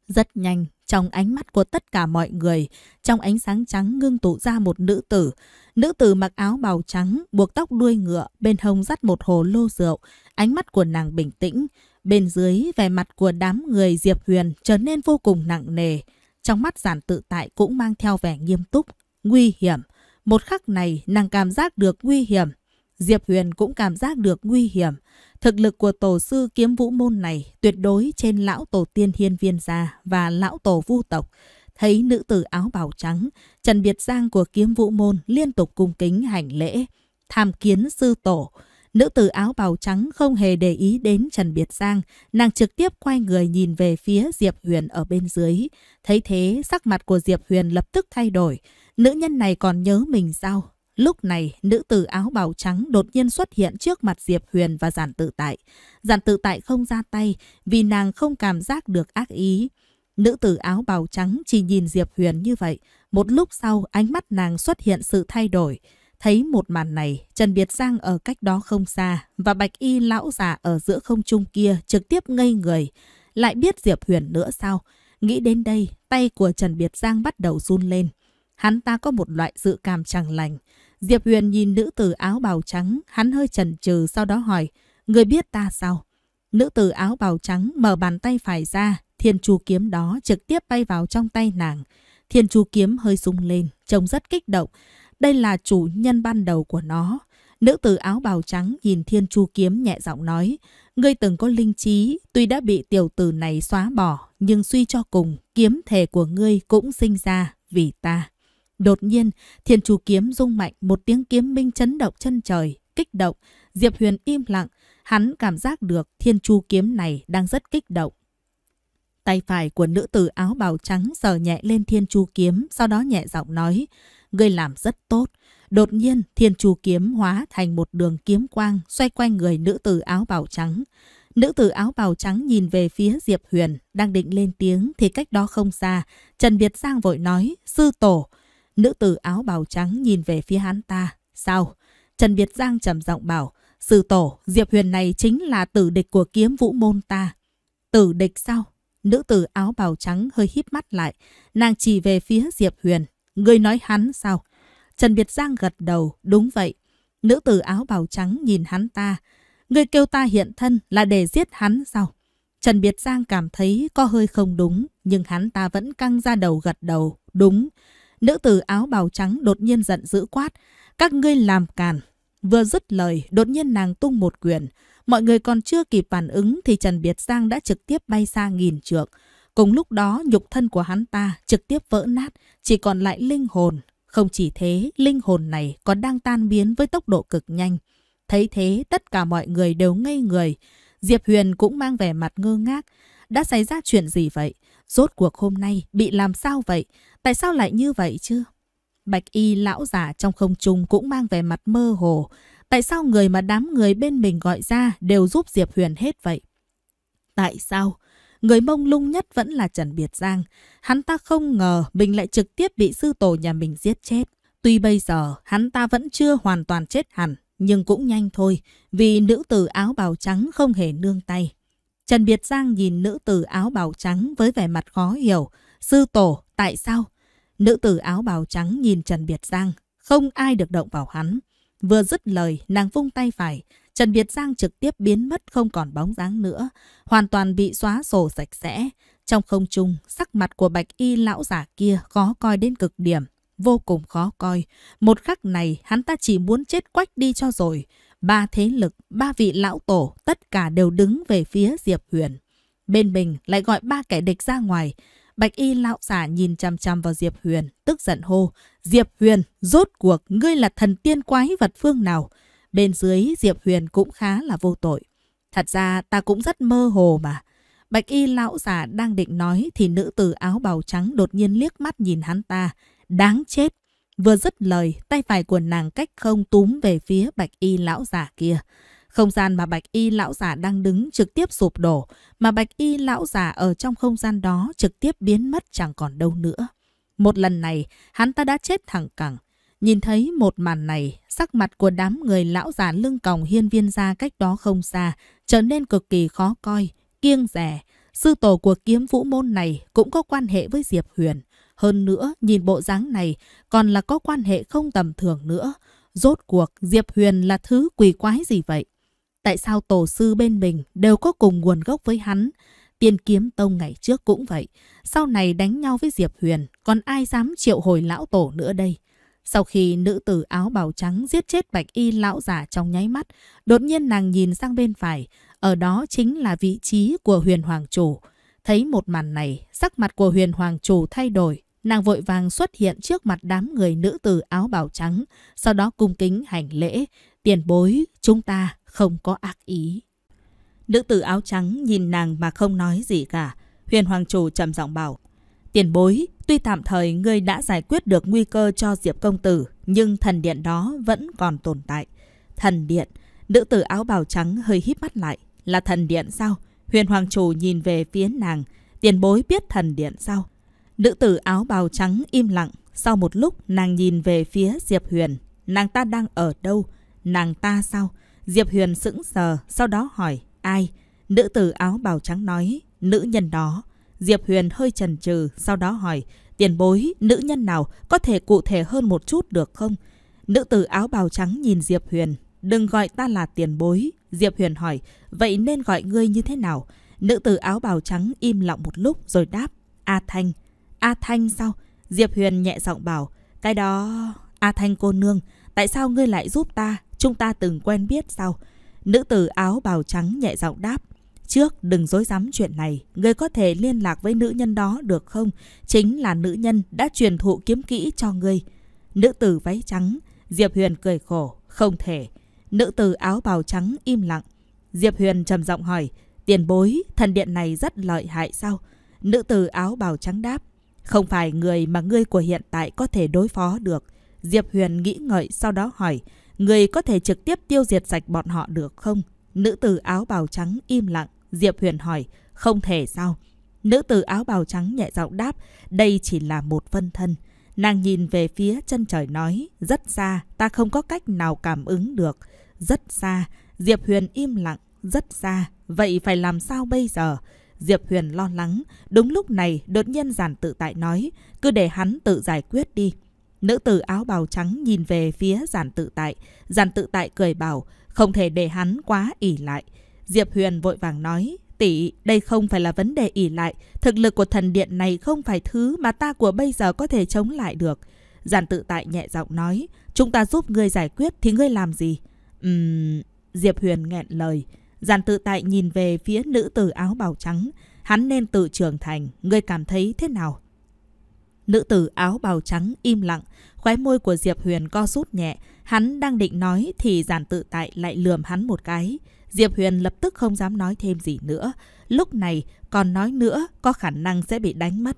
Rất nhanh, trong ánh mắt của tất cả mọi người, trong ánh sáng trắng ngưng tụ ra một nữ tử. Nữ tử mặc áo bào trắng, buộc tóc đuôi ngựa, bên hông dắt một hồ lô rượu. Ánh mắt của nàng bình tĩnh. Bên dưới, vẻ mặt của đám người Diệp Huyền trở nên vô cùng nặng nề. Trong mắt giản tự tại cũng mang theo vẻ nghiêm túc, nguy hiểm. Một khắc này nàng cảm giác được nguy hiểm. Diệp Huyền cũng cảm giác được nguy hiểm. Thực lực của tổ sư kiếm vũ môn này tuyệt đối trên lão tổ tiên hiên viên gia và lão tổ vu tộc. Thấy nữ tử áo bào trắng, Trần Biệt Giang của kiếm vũ môn liên tục cung kính hành lễ. Tham kiến sư tổ, nữ tử áo bào trắng không hề để ý đến Trần Biệt Giang, nàng trực tiếp quay người nhìn về phía Diệp Huyền ở bên dưới. Thấy thế, sắc mặt của Diệp Huyền lập tức thay đổi, Nữ nhân này còn nhớ mình sao? Lúc này, nữ tử áo bào trắng đột nhiên xuất hiện trước mặt Diệp Huyền và Giản Tự Tại. Giản Tự Tại không ra tay vì nàng không cảm giác được ác ý. Nữ tử áo bào trắng chỉ nhìn Diệp Huyền như vậy. Một lúc sau, ánh mắt nàng xuất hiện sự thay đổi. Thấy một màn này, Trần Biệt Giang ở cách đó không xa và Bạch Y lão già ở giữa không trung kia trực tiếp ngây người. Lại biết Diệp Huyền nữa sao? Nghĩ đến đây, tay của Trần Biệt Giang bắt đầu run lên hắn ta có một loại dự cảm chẳng lành. Diệp Huyền nhìn nữ tử áo bào trắng, hắn hơi chần chừ sau đó hỏi, người biết ta sao? Nữ tử áo bào trắng mở bàn tay phải ra, thiên chu kiếm đó trực tiếp bay vào trong tay nàng. Thiên chu kiếm hơi rung lên, trông rất kích động. Đây là chủ nhân ban đầu của nó. Nữ tử áo bào trắng nhìn thiên chu kiếm nhẹ giọng nói, ngươi từng có linh trí, tuy đã bị tiểu tử này xóa bỏ, nhưng suy cho cùng, kiếm thể của ngươi cũng sinh ra vì ta. Đột nhiên, thiên chú kiếm rung mạnh một tiếng kiếm minh chấn động chân trời, kích động. Diệp Huyền im lặng, hắn cảm giác được thiên chu kiếm này đang rất kích động. Tay phải của nữ tử áo bào trắng sờ nhẹ lên thiên chu kiếm, sau đó nhẹ giọng nói, ngươi làm rất tốt. Đột nhiên, thiên chu kiếm hóa thành một đường kiếm quang xoay quanh người nữ tử áo bào trắng. Nữ tử áo bào trắng nhìn về phía Diệp Huyền, đang định lên tiếng thì cách đó không xa. Trần Việt Giang vội nói, sư tổ, Nữ tử áo bào trắng nhìn về phía hắn ta. Sao? Trần Việt Giang trầm giọng bảo. Sư tổ, Diệp Huyền này chính là tử địch của kiếm vũ môn ta. Tử địch sao? Nữ tử áo bào trắng hơi híp mắt lại. Nàng chỉ về phía Diệp Huyền. Ngươi nói hắn sao? Trần Việt Giang gật đầu. Đúng vậy. Nữ tử áo bào trắng nhìn hắn ta. Ngươi kêu ta hiện thân là để giết hắn sao? Trần Việt Giang cảm thấy có hơi không đúng, nhưng hắn ta vẫn căng ra đầu gật đầu. Đúng. Nữ tử áo bào trắng đột nhiên giận dữ quát. Các ngươi làm càn. Vừa dứt lời, đột nhiên nàng tung một quyền. Mọi người còn chưa kịp phản ứng thì Trần Biệt Giang đã trực tiếp bay xa nghìn trượng. Cùng lúc đó, nhục thân của hắn ta trực tiếp vỡ nát, chỉ còn lại linh hồn. Không chỉ thế, linh hồn này còn đang tan biến với tốc độ cực nhanh. Thấy thế, tất cả mọi người đều ngây người. Diệp Huyền cũng mang vẻ mặt ngơ ngác. Đã xảy ra chuyện gì vậy? Rốt cuộc hôm nay bị làm sao vậy? Tại sao lại như vậy chứ? Bạch y lão giả trong không trung cũng mang về mặt mơ hồ. Tại sao người mà đám người bên mình gọi ra đều giúp Diệp Huyền hết vậy? Tại sao? Người mông lung nhất vẫn là Trần Biệt Giang. Hắn ta không ngờ mình lại trực tiếp bị sư tổ nhà mình giết chết. Tuy bây giờ hắn ta vẫn chưa hoàn toàn chết hẳn, nhưng cũng nhanh thôi, vì nữ tử áo bào trắng không hề nương tay. Trần Biệt Giang nhìn nữ tử áo bào trắng với vẻ mặt khó hiểu. Sư tổ, Tại sao? Nữ tử áo bào trắng nhìn Trần Việt Giang, không ai được động vào hắn. Vừa dứt lời, nàng vung tay phải, Trần Việt Giang trực tiếp biến mất không còn bóng dáng nữa, hoàn toàn bị xóa sổ sạch sẽ. Trong không trung, sắc mặt của bạch y lão giả kia khó coi đến cực điểm, vô cùng khó coi. Một khắc này, hắn ta chỉ muốn chết quách đi cho rồi. Ba thế lực, ba vị lão tổ, tất cả đều đứng về phía Diệp Huyền. Bên mình lại gọi ba kẻ địch ra ngoài. Bạch y lão giả nhìn chăm chăm vào Diệp Huyền, tức giận hô. Diệp Huyền, rốt cuộc, ngươi là thần tiên quái vật phương nào? Bên dưới Diệp Huyền cũng khá là vô tội. Thật ra ta cũng rất mơ hồ mà. Bạch y lão giả đang định nói thì nữ tử áo bào trắng đột nhiên liếc mắt nhìn hắn ta. Đáng chết! Vừa dứt lời, tay phải của nàng cách không túm về phía bạch y lão giả kia. Không gian mà bạch y lão giả đang đứng trực tiếp sụp đổ, mà bạch y lão giả ở trong không gian đó trực tiếp biến mất chẳng còn đâu nữa. Một lần này, hắn ta đã chết thẳng cẳng. Nhìn thấy một màn này, sắc mặt của đám người lão già lưng còng hiên viên ra cách đó không xa, trở nên cực kỳ khó coi, kiêng rẻ. Sư tổ của kiếm vũ môn này cũng có quan hệ với Diệp Huyền. Hơn nữa, nhìn bộ dáng này còn là có quan hệ không tầm thường nữa. Rốt cuộc, Diệp Huyền là thứ quỷ quái gì vậy? Tại sao tổ sư bên mình đều có cùng nguồn gốc với hắn? Tiên kiếm tông ngày trước cũng vậy. Sau này đánh nhau với Diệp Huyền, còn ai dám triệu hồi lão tổ nữa đây? Sau khi nữ tử áo bào trắng giết chết bạch y lão giả trong nháy mắt, đột nhiên nàng nhìn sang bên phải, ở đó chính là vị trí của huyền hoàng chủ. Thấy một màn này, sắc mặt của huyền hoàng chủ thay đổi, nàng vội vàng xuất hiện trước mặt đám người nữ tử áo bào trắng, sau đó cung kính hành lễ, tiền bối, chúng ta không có ác ý. Nữ tử áo trắng nhìn nàng mà không nói gì cả. Huyền Hoàng Chủ trầm giọng bảo. Tiền bối, tuy tạm thời ngươi đã giải quyết được nguy cơ cho Diệp Công Tử, nhưng thần điện đó vẫn còn tồn tại. Thần điện, nữ tử áo bào trắng hơi híp mắt lại. Là thần điện sao? Huyền Hoàng Chủ nhìn về phía nàng. Tiền bối biết thần điện sao? Nữ tử áo bào trắng im lặng. Sau một lúc, nàng nhìn về phía Diệp Huyền. Nàng ta đang ở đâu? Nàng ta sao? Diệp Huyền sững sờ, sau đó hỏi, ai? Nữ tử áo bào trắng nói, nữ nhân đó. Diệp Huyền hơi chần chừ, sau đó hỏi, tiền bối, nữ nhân nào có thể cụ thể hơn một chút được không? Nữ tử áo bào trắng nhìn Diệp Huyền, đừng gọi ta là tiền bối. Diệp Huyền hỏi, vậy nên gọi ngươi như thế nào? Nữ tử áo bào trắng im lặng một lúc rồi đáp, A Thanh. A Thanh sao? Diệp Huyền nhẹ giọng bảo, cái đó... A Thanh cô nương, tại sao ngươi lại giúp ta? chúng ta từng quen biết sao? Nữ tử áo bào trắng nhẹ giọng đáp. Trước đừng dối dám chuyện này, ngươi có thể liên lạc với nữ nhân đó được không? Chính là nữ nhân đã truyền thụ kiếm kỹ cho ngươi. Nữ tử váy trắng, Diệp Huyền cười khổ, không thể. Nữ tử áo bào trắng im lặng. Diệp Huyền trầm giọng hỏi, tiền bối, thần điện này rất lợi hại sao? Nữ tử áo bào trắng đáp, không phải người mà ngươi của hiện tại có thể đối phó được. Diệp Huyền nghĩ ngợi sau đó hỏi, Người có thể trực tiếp tiêu diệt sạch bọn họ được không? Nữ tử áo bào trắng im lặng. Diệp Huyền hỏi, không thể sao? Nữ tử áo bào trắng nhẹ giọng đáp, đây chỉ là một phân thân. Nàng nhìn về phía chân trời nói, rất xa, ta không có cách nào cảm ứng được. Rất xa, Diệp Huyền im lặng, rất xa, vậy phải làm sao bây giờ? Diệp Huyền lo lắng, đúng lúc này đột nhiên giản tự tại nói, cứ để hắn tự giải quyết đi. Nữ tử áo bào trắng nhìn về phía giản tự tại. Giản tự tại cười bảo, không thể để hắn quá ỉ lại. Diệp Huyền vội vàng nói, tỷ, đây không phải là vấn đề ỉ lại. Thực lực của thần điện này không phải thứ mà ta của bây giờ có thể chống lại được. Giản tự tại nhẹ giọng nói, chúng ta giúp ngươi giải quyết thì ngươi làm gì? Ừm, Diệp Huyền nghẹn lời. Giản tự tại nhìn về phía nữ tử áo bào trắng. Hắn nên tự trưởng thành, ngươi cảm thấy thế nào? Nữ tử áo bào trắng im lặng, khóe môi của Diệp Huyền co rút nhẹ. Hắn đang định nói thì giản tự tại lại lườm hắn một cái. Diệp Huyền lập tức không dám nói thêm gì nữa. Lúc này còn nói nữa có khả năng sẽ bị đánh mất.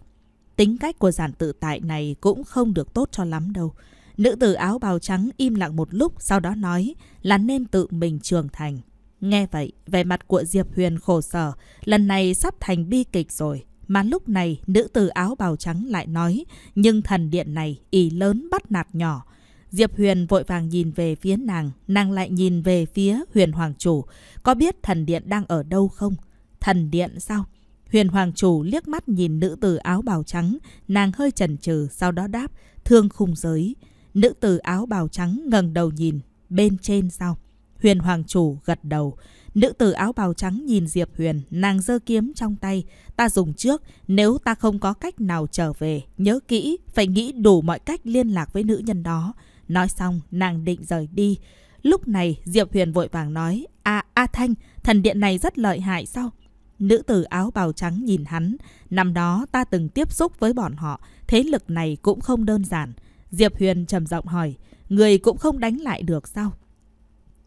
Tính cách của giản tự tại này cũng không được tốt cho lắm đâu. Nữ tử áo bào trắng im lặng một lúc sau đó nói là nên tự mình trưởng thành. Nghe vậy, vẻ mặt của Diệp Huyền khổ sở, lần này sắp thành bi kịch rồi. Mà lúc này nữ tử áo bào trắng lại nói Nhưng thần điện này ý lớn bắt nạt nhỏ Diệp Huyền vội vàng nhìn về phía nàng Nàng lại nhìn về phía Huyền Hoàng Chủ Có biết thần điện đang ở đâu không? Thần điện sao? Huyền Hoàng Chủ liếc mắt nhìn nữ tử áo bào trắng Nàng hơi chần chừ sau đó đáp Thương khung giới Nữ tử áo bào trắng ngẩng đầu nhìn Bên trên sao? Huyền Hoàng Chủ gật đầu Nữ tử áo bào trắng nhìn Diệp Huyền, nàng giơ kiếm trong tay. Ta dùng trước, nếu ta không có cách nào trở về, nhớ kỹ, phải nghĩ đủ mọi cách liên lạc với nữ nhân đó. Nói xong, nàng định rời đi. Lúc này, Diệp Huyền vội vàng nói, a A Thanh, thần điện này rất lợi hại sao? Nữ tử áo bào trắng nhìn hắn. Năm đó ta từng tiếp xúc với bọn họ, thế lực này cũng không đơn giản. Diệp Huyền trầm giọng hỏi, người cũng không đánh lại được sao?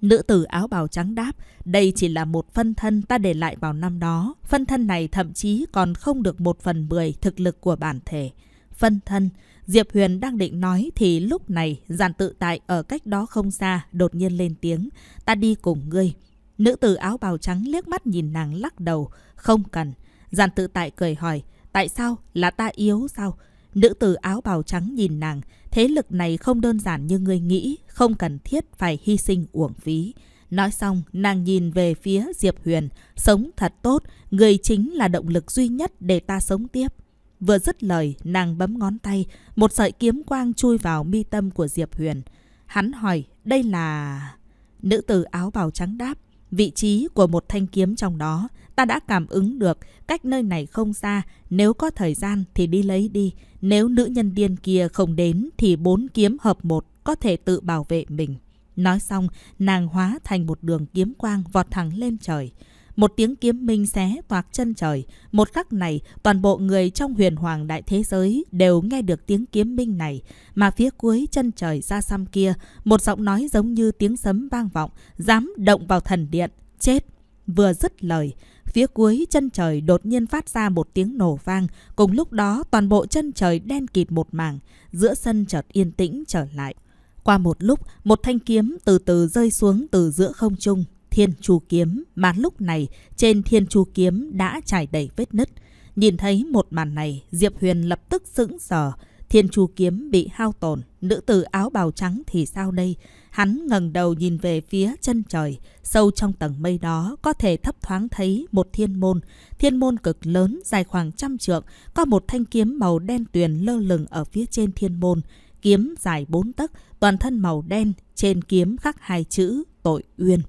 Nữ tử áo bào trắng đáp, đây chỉ là một phân thân ta để lại vào năm đó. Phân thân này thậm chí còn không được một phần mười thực lực của bản thể. Phân thân, Diệp Huyền đang định nói thì lúc này giàn tự tại ở cách đó không xa đột nhiên lên tiếng. Ta đi cùng ngươi. Nữ tử áo bào trắng liếc mắt nhìn nàng lắc đầu. Không cần. Giàn tự tại cười hỏi, tại sao? Là ta yếu sao? Nữ tử áo bào trắng nhìn nàng, thế lực này không đơn giản như ngươi nghĩ, không cần thiết phải hy sinh uổng phí. Nói xong, nàng nhìn về phía Diệp Huyền, sống thật tốt, người chính là động lực duy nhất để ta sống tiếp. Vừa dứt lời, nàng bấm ngón tay, một sợi kiếm quang chui vào mi tâm của Diệp Huyền. Hắn hỏi, đây là... Nữ tử áo bào trắng đáp, vị trí của một thanh kiếm trong đó, ta đã cảm ứng được, cách nơi này không xa, nếu có thời gian thì đi lấy đi. Nếu nữ nhân điên kia không đến thì bốn kiếm hợp một có thể tự bảo vệ mình. Nói xong, nàng hóa thành một đường kiếm quang vọt thẳng lên trời. Một tiếng kiếm minh xé toạc chân trời. Một khắc này, toàn bộ người trong huyền hoàng đại thế giới đều nghe được tiếng kiếm minh này. Mà phía cuối chân trời ra xăm kia, một giọng nói giống như tiếng sấm vang vọng, dám động vào thần điện, chết. Vừa dứt lời, Phía cuối chân trời đột nhiên phát ra một tiếng nổ vang, cùng lúc đó toàn bộ chân trời đen kịt một mảng, giữa sân chợt yên tĩnh trở lại. Qua một lúc, một thanh kiếm từ từ rơi xuống từ giữa không trung, thiên chu kiếm, mà lúc này trên thiên chu kiếm đã trải đầy vết nứt. Nhìn thấy một màn này, Diệp Huyền lập tức sững sờ, thiên chu kiếm bị hao tổn, nữ tử áo bào trắng thì sao đây? Hắn ngẩng đầu nhìn về phía chân trời, sâu trong tầng mây đó có thể thấp thoáng thấy một thiên môn. Thiên môn cực lớn, dài khoảng trăm trượng, có một thanh kiếm màu đen tuyền lơ lửng ở phía trên thiên môn. Kiếm dài bốn tấc, toàn thân màu đen, trên kiếm khắc hai chữ tội uyên.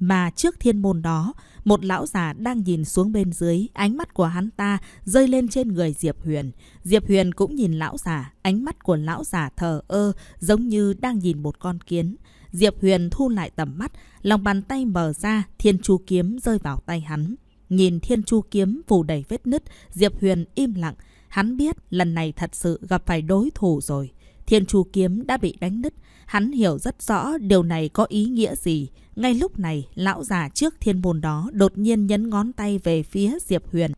Mà trước thiên môn đó, một lão già đang nhìn xuống bên dưới, ánh mắt của hắn ta rơi lên trên người Diệp Huyền. Diệp Huyền cũng nhìn lão già, ánh mắt của lão già thờ ơ, giống như đang nhìn một con kiến. Diệp Huyền thu lại tầm mắt, lòng bàn tay mở ra, thiên chu kiếm rơi vào tay hắn. Nhìn thiên chu kiếm phủ đầy vết nứt, Diệp Huyền im lặng. Hắn biết lần này thật sự gặp phải đối thủ rồi. Thiên chu kiếm đã bị đánh nứt, Hắn hiểu rất rõ điều này có ý nghĩa gì. Ngay lúc này, lão già trước thiên môn đó đột nhiên nhấn ngón tay về phía Diệp Huyền.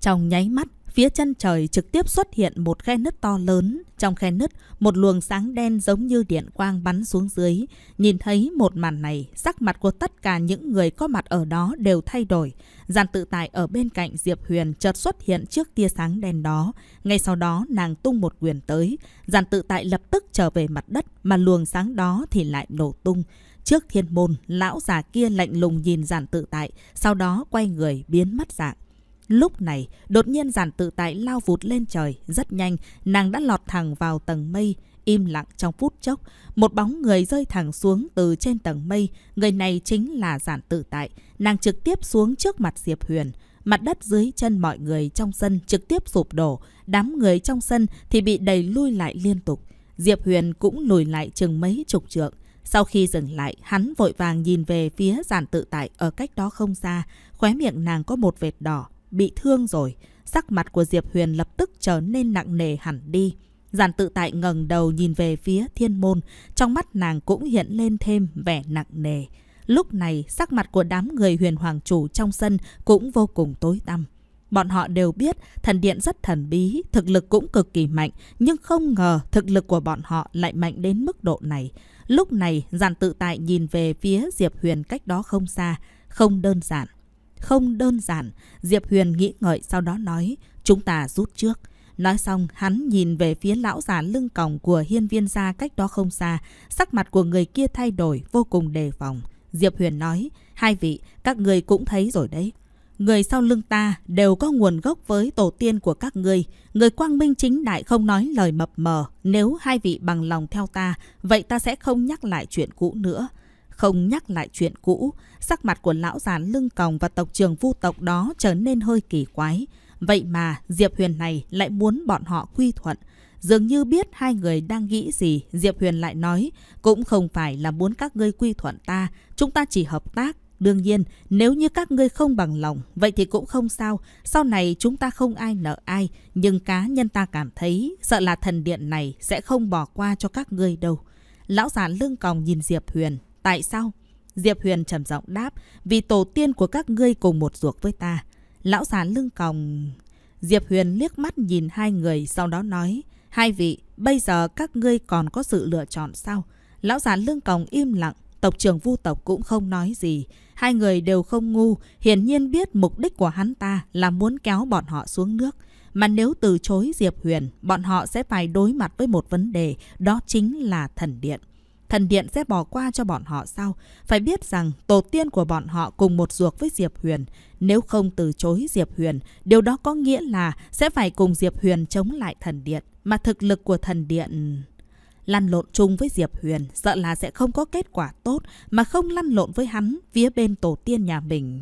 Trong nháy mắt, Phía chân trời trực tiếp xuất hiện một khe nứt to lớn. Trong khe nứt, một luồng sáng đen giống như điện quang bắn xuống dưới. Nhìn thấy một màn này, sắc mặt của tất cả những người có mặt ở đó đều thay đổi. Giàn tự tại ở bên cạnh Diệp Huyền chợt xuất hiện trước tia sáng đen đó. Ngay sau đó, nàng tung một quyền tới. Giàn tự tại lập tức trở về mặt đất, mà luồng sáng đó thì lại nổ tung. Trước thiên môn, lão già kia lạnh lùng nhìn giản tự tại, sau đó quay người biến mất dạng. Lúc này, đột nhiên giản tự tại lao vụt lên trời, rất nhanh, nàng đã lọt thẳng vào tầng mây, im lặng trong phút chốc, một bóng người rơi thẳng xuống từ trên tầng mây, người này chính là giản tự tại, nàng trực tiếp xuống trước mặt Diệp Huyền. Mặt đất dưới chân mọi người trong sân trực tiếp sụp đổ, đám người trong sân thì bị đẩy lui lại liên tục. Diệp Huyền cũng lùi lại chừng mấy chục trượng. Sau khi dừng lại, hắn vội vàng nhìn về phía giản tự tại ở cách đó không xa, khóe miệng nàng có một vệt đỏ bị thương rồi. Sắc mặt của Diệp Huyền lập tức trở nên nặng nề hẳn đi. Giản tự tại ngẩng đầu nhìn về phía thiên môn, trong mắt nàng cũng hiện lên thêm vẻ nặng nề. Lúc này, sắc mặt của đám người huyền hoàng chủ trong sân cũng vô cùng tối tăm. Bọn họ đều biết thần điện rất thần bí, thực lực cũng cực kỳ mạnh, nhưng không ngờ thực lực của bọn họ lại mạnh đến mức độ này. Lúc này, giản tự tại nhìn về phía Diệp Huyền cách đó không xa, không đơn giản không đơn giản. Diệp Huyền nghĩ ngợi sau đó nói, chúng ta rút trước. Nói xong, hắn nhìn về phía lão già lưng còng của hiên viên gia cách đó không xa. Sắc mặt của người kia thay đổi, vô cùng đề phòng. Diệp Huyền nói, hai vị, các người cũng thấy rồi đấy. Người sau lưng ta đều có nguồn gốc với tổ tiên của các ngươi. Người quang minh chính đại không nói lời mập mờ. Nếu hai vị bằng lòng theo ta, vậy ta sẽ không nhắc lại chuyện cũ nữa không nhắc lại chuyện cũ, sắc mặt của lão già lưng còng và tộc trường vu tộc đó trở nên hơi kỳ quái. Vậy mà Diệp Huyền này lại muốn bọn họ quy thuận. Dường như biết hai người đang nghĩ gì, Diệp Huyền lại nói, cũng không phải là muốn các ngươi quy thuận ta, chúng ta chỉ hợp tác. Đương nhiên, nếu như các ngươi không bằng lòng, vậy thì cũng không sao, sau này chúng ta không ai nợ ai, nhưng cá nhân ta cảm thấy sợ là thần điện này sẽ không bỏ qua cho các ngươi đâu. Lão già lưng còng nhìn Diệp Huyền, Tại sao? Diệp Huyền trầm giọng đáp, vì tổ tiên của các ngươi cùng một ruột với ta. Lão già lưng còng... Diệp Huyền liếc mắt nhìn hai người sau đó nói, hai vị, bây giờ các ngươi còn có sự lựa chọn sao? Lão già lưng còng im lặng, tộc trưởng vu tộc cũng không nói gì. Hai người đều không ngu, hiển nhiên biết mục đích của hắn ta là muốn kéo bọn họ xuống nước. Mà nếu từ chối Diệp Huyền, bọn họ sẽ phải đối mặt với một vấn đề, đó chính là thần điện thần điện sẽ bỏ qua cho bọn họ sao? Phải biết rằng tổ tiên của bọn họ cùng một ruột với Diệp Huyền. Nếu không từ chối Diệp Huyền, điều đó có nghĩa là sẽ phải cùng Diệp Huyền chống lại thần điện. Mà thực lực của thần điện... Lăn lộn chung với Diệp Huyền sợ là sẽ không có kết quả tốt mà không lăn lộn với hắn phía bên tổ tiên nhà mình.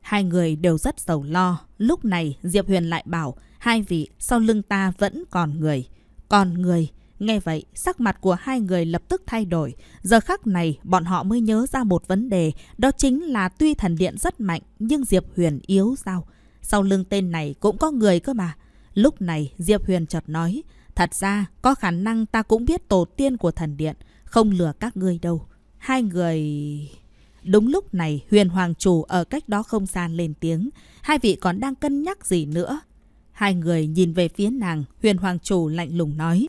Hai người đều rất sầu lo. Lúc này Diệp Huyền lại bảo hai vị sau lưng ta vẫn còn người. Còn người Nghe vậy, sắc mặt của hai người lập tức thay đổi. Giờ khắc này, bọn họ mới nhớ ra một vấn đề, đó chính là tuy thần điện rất mạnh, nhưng Diệp Huyền yếu sao? Sau lưng tên này cũng có người cơ mà. Lúc này, Diệp Huyền chợt nói, thật ra có khả năng ta cũng biết tổ tiên của thần điện, không lừa các ngươi đâu. Hai người... Đúng lúc này, Huyền Hoàng Chủ ở cách đó không xa lên tiếng. Hai vị còn đang cân nhắc gì nữa? Hai người nhìn về phía nàng, Huyền Hoàng Chủ lạnh lùng nói.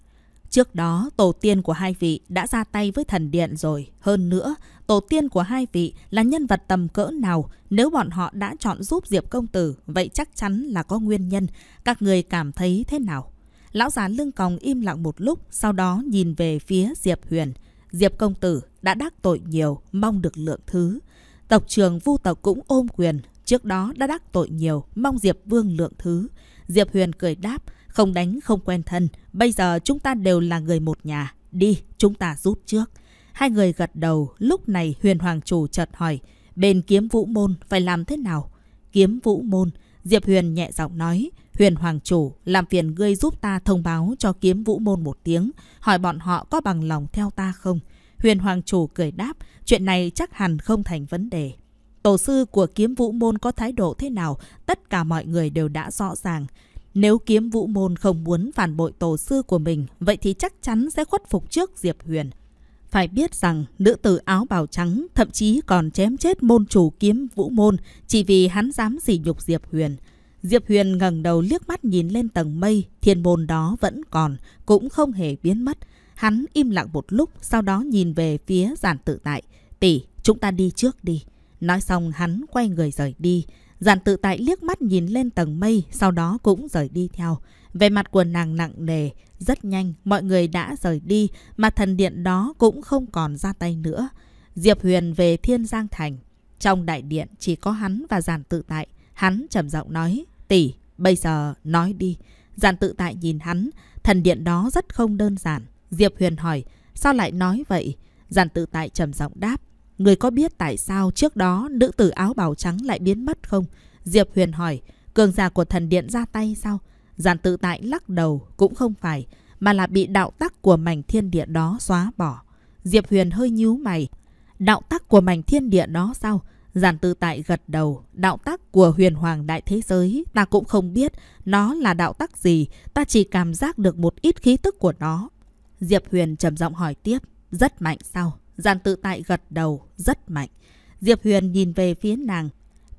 Trước đó, tổ tiên của hai vị đã ra tay với thần điện rồi. Hơn nữa, tổ tiên của hai vị là nhân vật tầm cỡ nào? Nếu bọn họ đã chọn giúp Diệp Công Tử, vậy chắc chắn là có nguyên nhân. Các người cảm thấy thế nào? Lão già lưng còng im lặng một lúc, sau đó nhìn về phía Diệp Huyền. Diệp Công Tử đã đắc tội nhiều, mong được lượng thứ. Tộc trường vu tộc cũng ôm quyền, trước đó đã đắc tội nhiều, mong Diệp Vương lượng thứ. Diệp Huyền cười đáp, không đánh không quen thân, bây giờ chúng ta đều là người một nhà. Đi, chúng ta rút trước. Hai người gật đầu, lúc này huyền hoàng chủ chợt hỏi, bên kiếm vũ môn phải làm thế nào? Kiếm vũ môn, Diệp Huyền nhẹ giọng nói, Huyền Hoàng Chủ, làm phiền ngươi giúp ta thông báo cho kiếm vũ môn một tiếng, hỏi bọn họ có bằng lòng theo ta không? Huyền Hoàng Chủ cười đáp, chuyện này chắc hẳn không thành vấn đề. Tổ sư của kiếm vũ môn có thái độ thế nào, tất cả mọi người đều đã rõ ràng. Nếu kiếm vũ môn không muốn phản bội tổ sư của mình, vậy thì chắc chắn sẽ khuất phục trước Diệp Huyền. Phải biết rằng nữ tử áo bào trắng thậm chí còn chém chết môn chủ kiếm vũ môn chỉ vì hắn dám sỉ nhục Diệp Huyền. Diệp Huyền ngẩng đầu liếc mắt nhìn lên tầng mây, thiên môn đó vẫn còn, cũng không hề biến mất. Hắn im lặng một lúc, sau đó nhìn về phía giản tự tại. Tỷ, chúng ta đi trước đi. Nói xong hắn quay người rời đi. Giản tự tại liếc mắt nhìn lên tầng mây, sau đó cũng rời đi theo. Về mặt của nàng nặng nề, rất nhanh mọi người đã rời đi mà thần điện đó cũng không còn ra tay nữa. Diệp Huyền về Thiên Giang Thành. Trong đại điện chỉ có hắn và giản tự tại. Hắn trầm giọng nói, tỷ, bây giờ nói đi. Giản tự tại nhìn hắn, thần điện đó rất không đơn giản. Diệp Huyền hỏi, sao lại nói vậy? Giản tự tại trầm giọng đáp, Người có biết tại sao trước đó nữ tử áo bào trắng lại biến mất không? Diệp Huyền hỏi, cường giả của thần điện ra tay sao? Giản tự tại lắc đầu cũng không phải, mà là bị đạo tắc của mảnh thiên địa đó xóa bỏ. Diệp Huyền hơi nhíu mày. Đạo tắc của mảnh thiên địa đó sao? Giản tự tại gật đầu, đạo tắc của huyền hoàng đại thế giới, ta cũng không biết nó là đạo tắc gì, ta chỉ cảm giác được một ít khí tức của nó. Diệp Huyền trầm giọng hỏi tiếp, rất mạnh sao? Giàn tự tại gật đầu, rất mạnh. Diệp Huyền nhìn về phía nàng.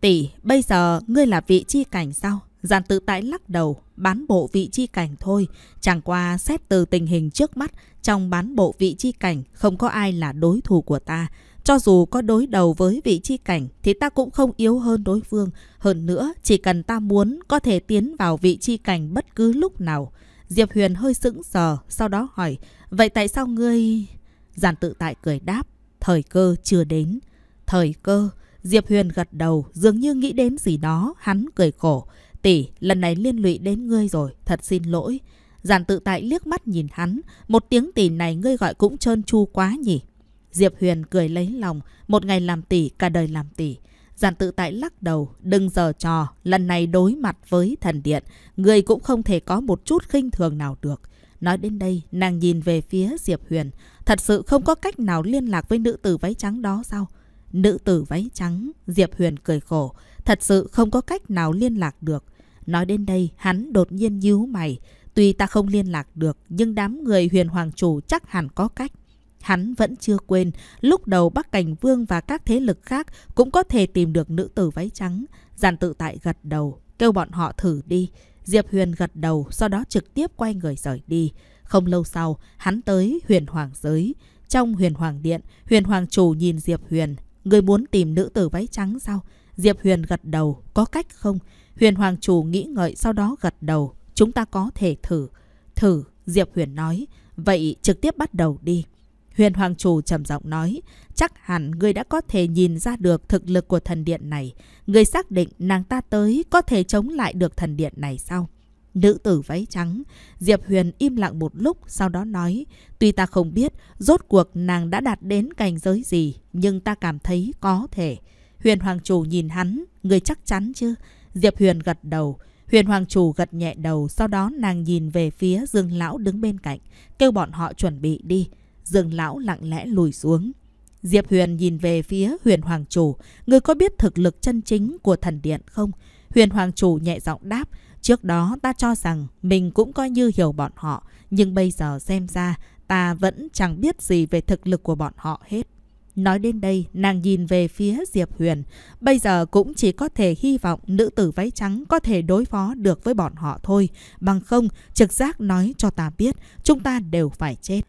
Tỷ, bây giờ ngươi là vị chi cảnh sao? Giàn tự tại lắc đầu, bán bộ vị chi cảnh thôi. Chẳng qua xét từ tình hình trước mắt, trong bán bộ vị chi cảnh không có ai là đối thủ của ta. Cho dù có đối đầu với vị chi cảnh thì ta cũng không yếu hơn đối phương. Hơn nữa, chỉ cần ta muốn có thể tiến vào vị chi cảnh bất cứ lúc nào. Diệp Huyền hơi sững sờ, sau đó hỏi, vậy tại sao ngươi... Giản tự tại cười đáp, thời cơ chưa đến. Thời cơ, Diệp Huyền gật đầu, dường như nghĩ đến gì đó, hắn cười khổ. Tỷ, lần này liên lụy đến ngươi rồi, thật xin lỗi. Giản tự tại liếc mắt nhìn hắn, một tiếng tỷ này ngươi gọi cũng trơn chu quá nhỉ. Diệp Huyền cười lấy lòng, một ngày làm tỷ, cả đời làm tỷ. Giản tự tại lắc đầu, đừng giờ trò, lần này đối mặt với thần điện, ngươi cũng không thể có một chút khinh thường nào được. Nói đến đây, nàng nhìn về phía Diệp Huyền, Thật sự không có cách nào liên lạc với nữ tử váy trắng đó sao? Nữ tử váy trắng, Diệp Huyền cười khổ. Thật sự không có cách nào liên lạc được. Nói đến đây, hắn đột nhiên nhíu mày. Tuy ta không liên lạc được, nhưng đám người huyền hoàng chủ chắc hẳn có cách. Hắn vẫn chưa quên, lúc đầu Bắc Cảnh Vương và các thế lực khác cũng có thể tìm được nữ tử váy trắng. Giàn tự tại gật đầu, kêu bọn họ thử đi. Diệp Huyền gật đầu, sau đó trực tiếp quay người rời đi. Không lâu sau, hắn tới huyền hoàng giới. Trong huyền hoàng điện, huyền hoàng chủ nhìn Diệp Huyền. Người muốn tìm nữ tử váy trắng sao? Diệp Huyền gật đầu. Có cách không? Huyền hoàng chủ nghĩ ngợi sau đó gật đầu. Chúng ta có thể thử. Thử, Diệp Huyền nói. Vậy trực tiếp bắt đầu đi. Huyền Hoàng Chủ trầm giọng nói, chắc hẳn người đã có thể nhìn ra được thực lực của thần điện này. người xác định nàng ta tới có thể chống lại được thần điện này sao? nữ tử váy trắng. Diệp Huyền im lặng một lúc, sau đó nói, tuy ta không biết rốt cuộc nàng đã đạt đến cảnh giới gì, nhưng ta cảm thấy có thể. Huyền Hoàng Chủ nhìn hắn, người chắc chắn chứ? Diệp Huyền gật đầu. Huyền Hoàng Chủ gật nhẹ đầu, sau đó nàng nhìn về phía Dương Lão đứng bên cạnh, kêu bọn họ chuẩn bị đi. Dương Lão lặng lẽ lùi xuống. Diệp Huyền nhìn về phía Huyền Hoàng Chủ, người có biết thực lực chân chính của thần điện không? Huyền Hoàng Chủ nhẹ giọng đáp, Trước đó ta cho rằng mình cũng coi như hiểu bọn họ, nhưng bây giờ xem ra ta vẫn chẳng biết gì về thực lực của bọn họ hết. Nói đến đây, nàng nhìn về phía Diệp Huyền. Bây giờ cũng chỉ có thể hy vọng nữ tử váy trắng có thể đối phó được với bọn họ thôi. Bằng không, trực giác nói cho ta biết, chúng ta đều phải chết.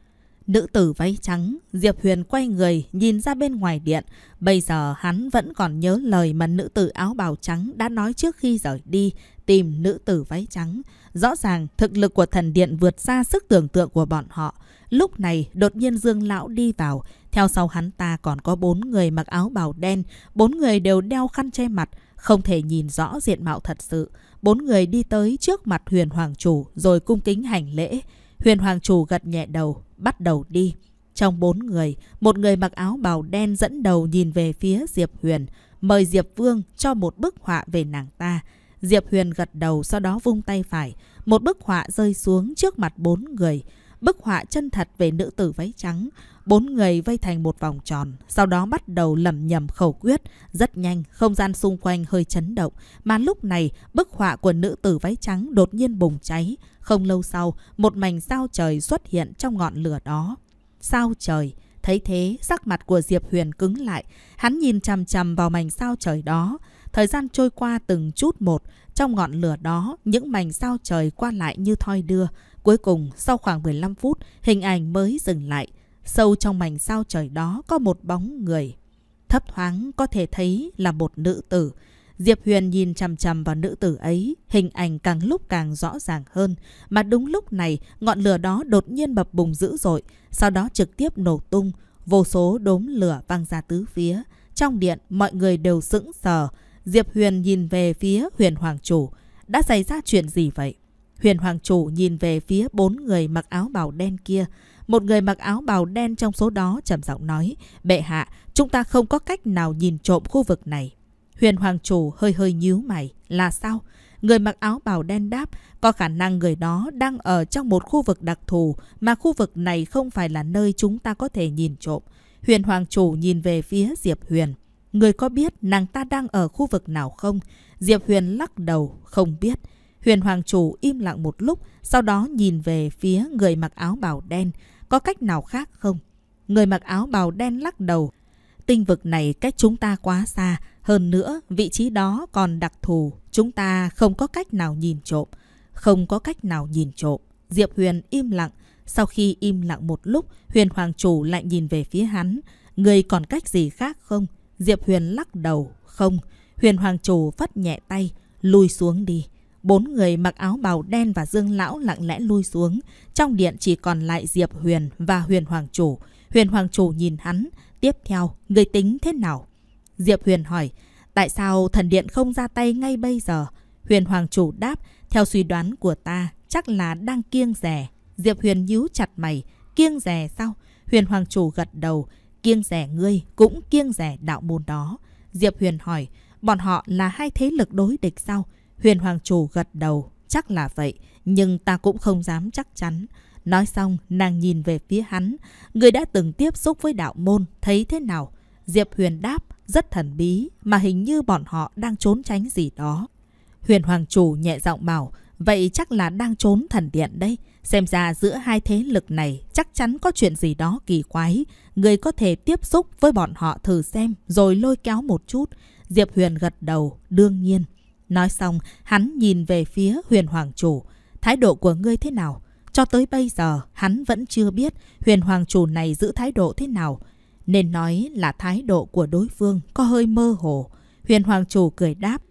Nữ tử váy trắng, Diệp Huyền quay người nhìn ra bên ngoài điện. Bây giờ hắn vẫn còn nhớ lời mà nữ tử áo bào trắng đã nói trước khi rời đi, tìm nữ tử váy trắng. Rõ ràng thực lực của thần điện vượt xa sức tưởng tượng của bọn họ. Lúc này đột nhiên Dương Lão đi vào, theo sau hắn ta còn có bốn người mặc áo bào đen, bốn người đều đeo khăn che mặt, không thể nhìn rõ diện mạo thật sự. Bốn người đi tới trước mặt huyền hoàng chủ rồi cung kính hành lễ. Huyền Hoàng Chủ gật nhẹ đầu, bắt đầu đi. Trong bốn người, một người mặc áo bào đen dẫn đầu nhìn về phía Diệp Huyền, mời Diệp Vương cho một bức họa về nàng ta. Diệp Huyền gật đầu sau đó vung tay phải, một bức họa rơi xuống trước mặt bốn người. Bức họa chân thật về nữ tử váy trắng, bốn người vây thành một vòng tròn, sau đó bắt đầu lẩm nhẩm khẩu quyết, rất nhanh, không gian xung quanh hơi chấn động, mà lúc này bức họa của nữ tử váy trắng đột nhiên bùng cháy, không lâu sau, một mảnh sao trời xuất hiện trong ngọn lửa đó. Sao trời, thấy thế, sắc mặt của Diệp Huyền cứng lại. Hắn nhìn chằm chằm vào mảnh sao trời đó. Thời gian trôi qua từng chút một, trong ngọn lửa đó, những mảnh sao trời qua lại như thoi đưa. Cuối cùng, sau khoảng 15 phút, hình ảnh mới dừng lại. Sâu trong mảnh sao trời đó có một bóng người. Thấp thoáng có thể thấy là một nữ tử. Diệp Huyền nhìn chằm chằm vào nữ tử ấy, hình ảnh càng lúc càng rõ ràng hơn. Mà đúng lúc này, ngọn lửa đó đột nhiên bập bùng dữ dội, sau đó trực tiếp nổ tung. Vô số đốm lửa văng ra tứ phía. Trong điện, mọi người đều sững sờ. Diệp Huyền nhìn về phía Huyền Hoàng Chủ. Đã xảy ra chuyện gì vậy? Huyền Hoàng Chủ nhìn về phía bốn người mặc áo bào đen kia. Một người mặc áo bào đen trong số đó trầm giọng nói, Bệ hạ, chúng ta không có cách nào nhìn trộm khu vực này. Huyền Hoàng Chủ hơi hơi nhíu mày. Là sao? Người mặc áo bào đen đáp có khả năng người đó đang ở trong một khu vực đặc thù mà khu vực này không phải là nơi chúng ta có thể nhìn trộm. Huyền Hoàng Chủ nhìn về phía Diệp Huyền. Người có biết nàng ta đang ở khu vực nào không? Diệp Huyền lắc đầu, không biết. Huyền Hoàng Chủ im lặng một lúc, sau đó nhìn về phía người mặc áo bào đen. Có cách nào khác không? Người mặc áo bào đen lắc đầu, Tinh vực này cách chúng ta quá xa, hơn nữa vị trí đó còn đặc thù, chúng ta không có cách nào nhìn trộm. Không có cách nào nhìn trộm. Diệp Huyền im lặng, sau khi im lặng một lúc, Huyền Hoàng Chủ lại nhìn về phía hắn. Người còn cách gì khác không? Diệp Huyền lắc đầu. Không. Huyền Hoàng Chủ phất nhẹ tay. Lui xuống đi. Bốn người mặc áo bào đen và Dương Lão lặng lẽ lui xuống. Trong điện chỉ còn lại Diệp Huyền và Huyền Hoàng Chủ. Huyền Hoàng Chủ nhìn hắn. Tiếp theo, người tính thế nào? Diệp Huyền hỏi, tại sao thần điện không ra tay ngay bây giờ? Huyền Hoàng chủ đáp, theo suy đoán của ta, chắc là đang kiêng rẻ. Diệp Huyền nhíu chặt mày, kiêng rẻ sao? Huyền Hoàng chủ gật đầu, kiêng rẻ ngươi cũng kiêng rẻ đạo môn đó. Diệp Huyền hỏi, bọn họ là hai thế lực đối địch sao? Huyền Hoàng chủ gật đầu, chắc là vậy, nhưng ta cũng không dám chắc chắn. Nói xong, nàng nhìn về phía hắn. Người đã từng tiếp xúc với đạo môn, thấy thế nào? Diệp Huyền đáp, rất thần bí, mà hình như bọn họ đang trốn tránh gì đó. Huyền Hoàng Chủ nhẹ giọng bảo, vậy chắc là đang trốn thần điện đây. Xem ra giữa hai thế lực này chắc chắn có chuyện gì đó kỳ quái. Người có thể tiếp xúc với bọn họ thử xem rồi lôi kéo một chút. Diệp Huyền gật đầu, đương nhiên. Nói xong, hắn nhìn về phía Huyền Hoàng Chủ. Thái độ của ngươi thế nào? Cho tới bây giờ, hắn vẫn chưa biết huyền hoàng chủ này giữ thái độ thế nào. Nên nói là thái độ của đối phương có hơi mơ hồ. Huyền hoàng chủ cười đáp.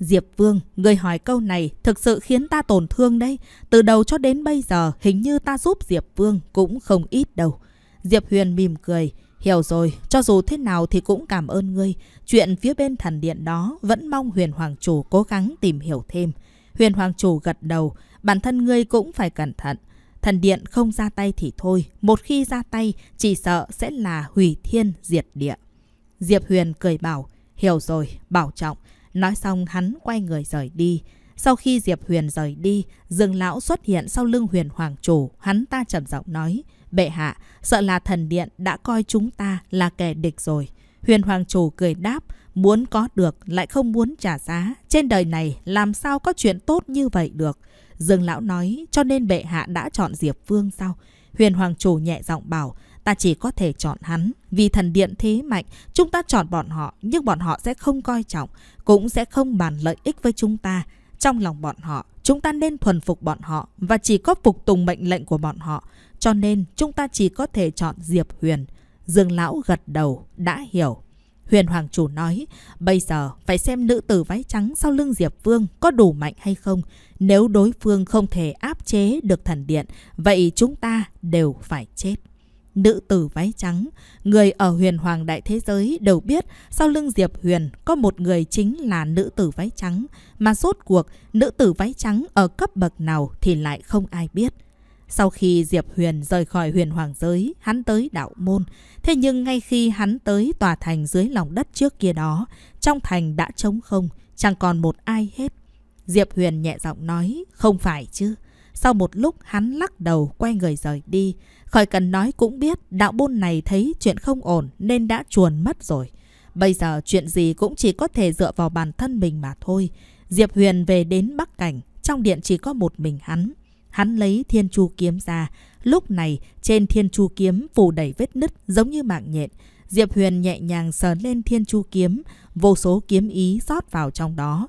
Diệp Vương, người hỏi câu này thực sự khiến ta tổn thương đấy. Từ đầu cho đến bây giờ, hình như ta giúp Diệp Vương cũng không ít đâu. Diệp Huyền mỉm cười. Hiểu rồi, cho dù thế nào thì cũng cảm ơn ngươi. Chuyện phía bên thần điện đó vẫn mong Huyền Hoàng Chủ cố gắng tìm hiểu thêm. Huyền Hoàng Chủ gật đầu, bản thân ngươi cũng phải cẩn thận. Thần điện không ra tay thì thôi, một khi ra tay, chỉ sợ sẽ là hủy thiên diệt địa. Diệp Huyền cười bảo, hiểu rồi, bảo trọng. Nói xong hắn quay người rời đi. Sau khi Diệp Huyền rời đi, Dương Lão xuất hiện sau lưng Huyền Hoàng Chủ, hắn ta trầm giọng nói, bệ hạ, sợ là thần điện đã coi chúng ta là kẻ địch rồi. Huyền Hoàng Chủ cười đáp, muốn có được lại không muốn trả giá, trên đời này làm sao có chuyện tốt như vậy được. Dương Lão nói cho nên bệ hạ đã chọn Diệp Vương sao? Huyền Hoàng Chủ nhẹ giọng bảo ta chỉ có thể chọn hắn. Vì thần điện thế mạnh, chúng ta chọn bọn họ, nhưng bọn họ sẽ không coi trọng, cũng sẽ không bàn lợi ích với chúng ta. Trong lòng bọn họ, chúng ta nên thuần phục bọn họ và chỉ có phục tùng mệnh lệnh của bọn họ. Cho nên, chúng ta chỉ có thể chọn Diệp Huyền. Dương Lão gật đầu, đã hiểu. Huyền Hoàng Chủ nói, bây giờ phải xem nữ tử váy trắng sau lưng Diệp Vương có đủ mạnh hay không. Nếu đối phương không thể áp chế được thần điện, vậy chúng ta đều phải chết. Nữ tử váy trắng, người ở huyền hoàng đại thế giới đều biết sau lưng Diệp Huyền có một người chính là nữ tử váy trắng, mà rốt cuộc nữ tử váy trắng ở cấp bậc nào thì lại không ai biết. Sau khi Diệp Huyền rời khỏi huyền hoàng giới, hắn tới đạo môn. Thế nhưng ngay khi hắn tới tòa thành dưới lòng đất trước kia đó, trong thành đã trống không, chẳng còn một ai hết. Diệp Huyền nhẹ giọng nói, không phải chứ. Sau một lúc hắn lắc đầu quay người rời đi. Khỏi cần nói cũng biết đạo môn này thấy chuyện không ổn nên đã chuồn mất rồi. Bây giờ chuyện gì cũng chỉ có thể dựa vào bản thân mình mà thôi. Diệp Huyền về đến Bắc Cảnh, trong điện chỉ có một mình hắn. Hắn lấy thiên chu kiếm ra. Lúc này, trên thiên chu kiếm phủ đầy vết nứt giống như mạng nhện. Diệp Huyền nhẹ nhàng sờ lên thiên chu kiếm, vô số kiếm ý rót vào trong đó.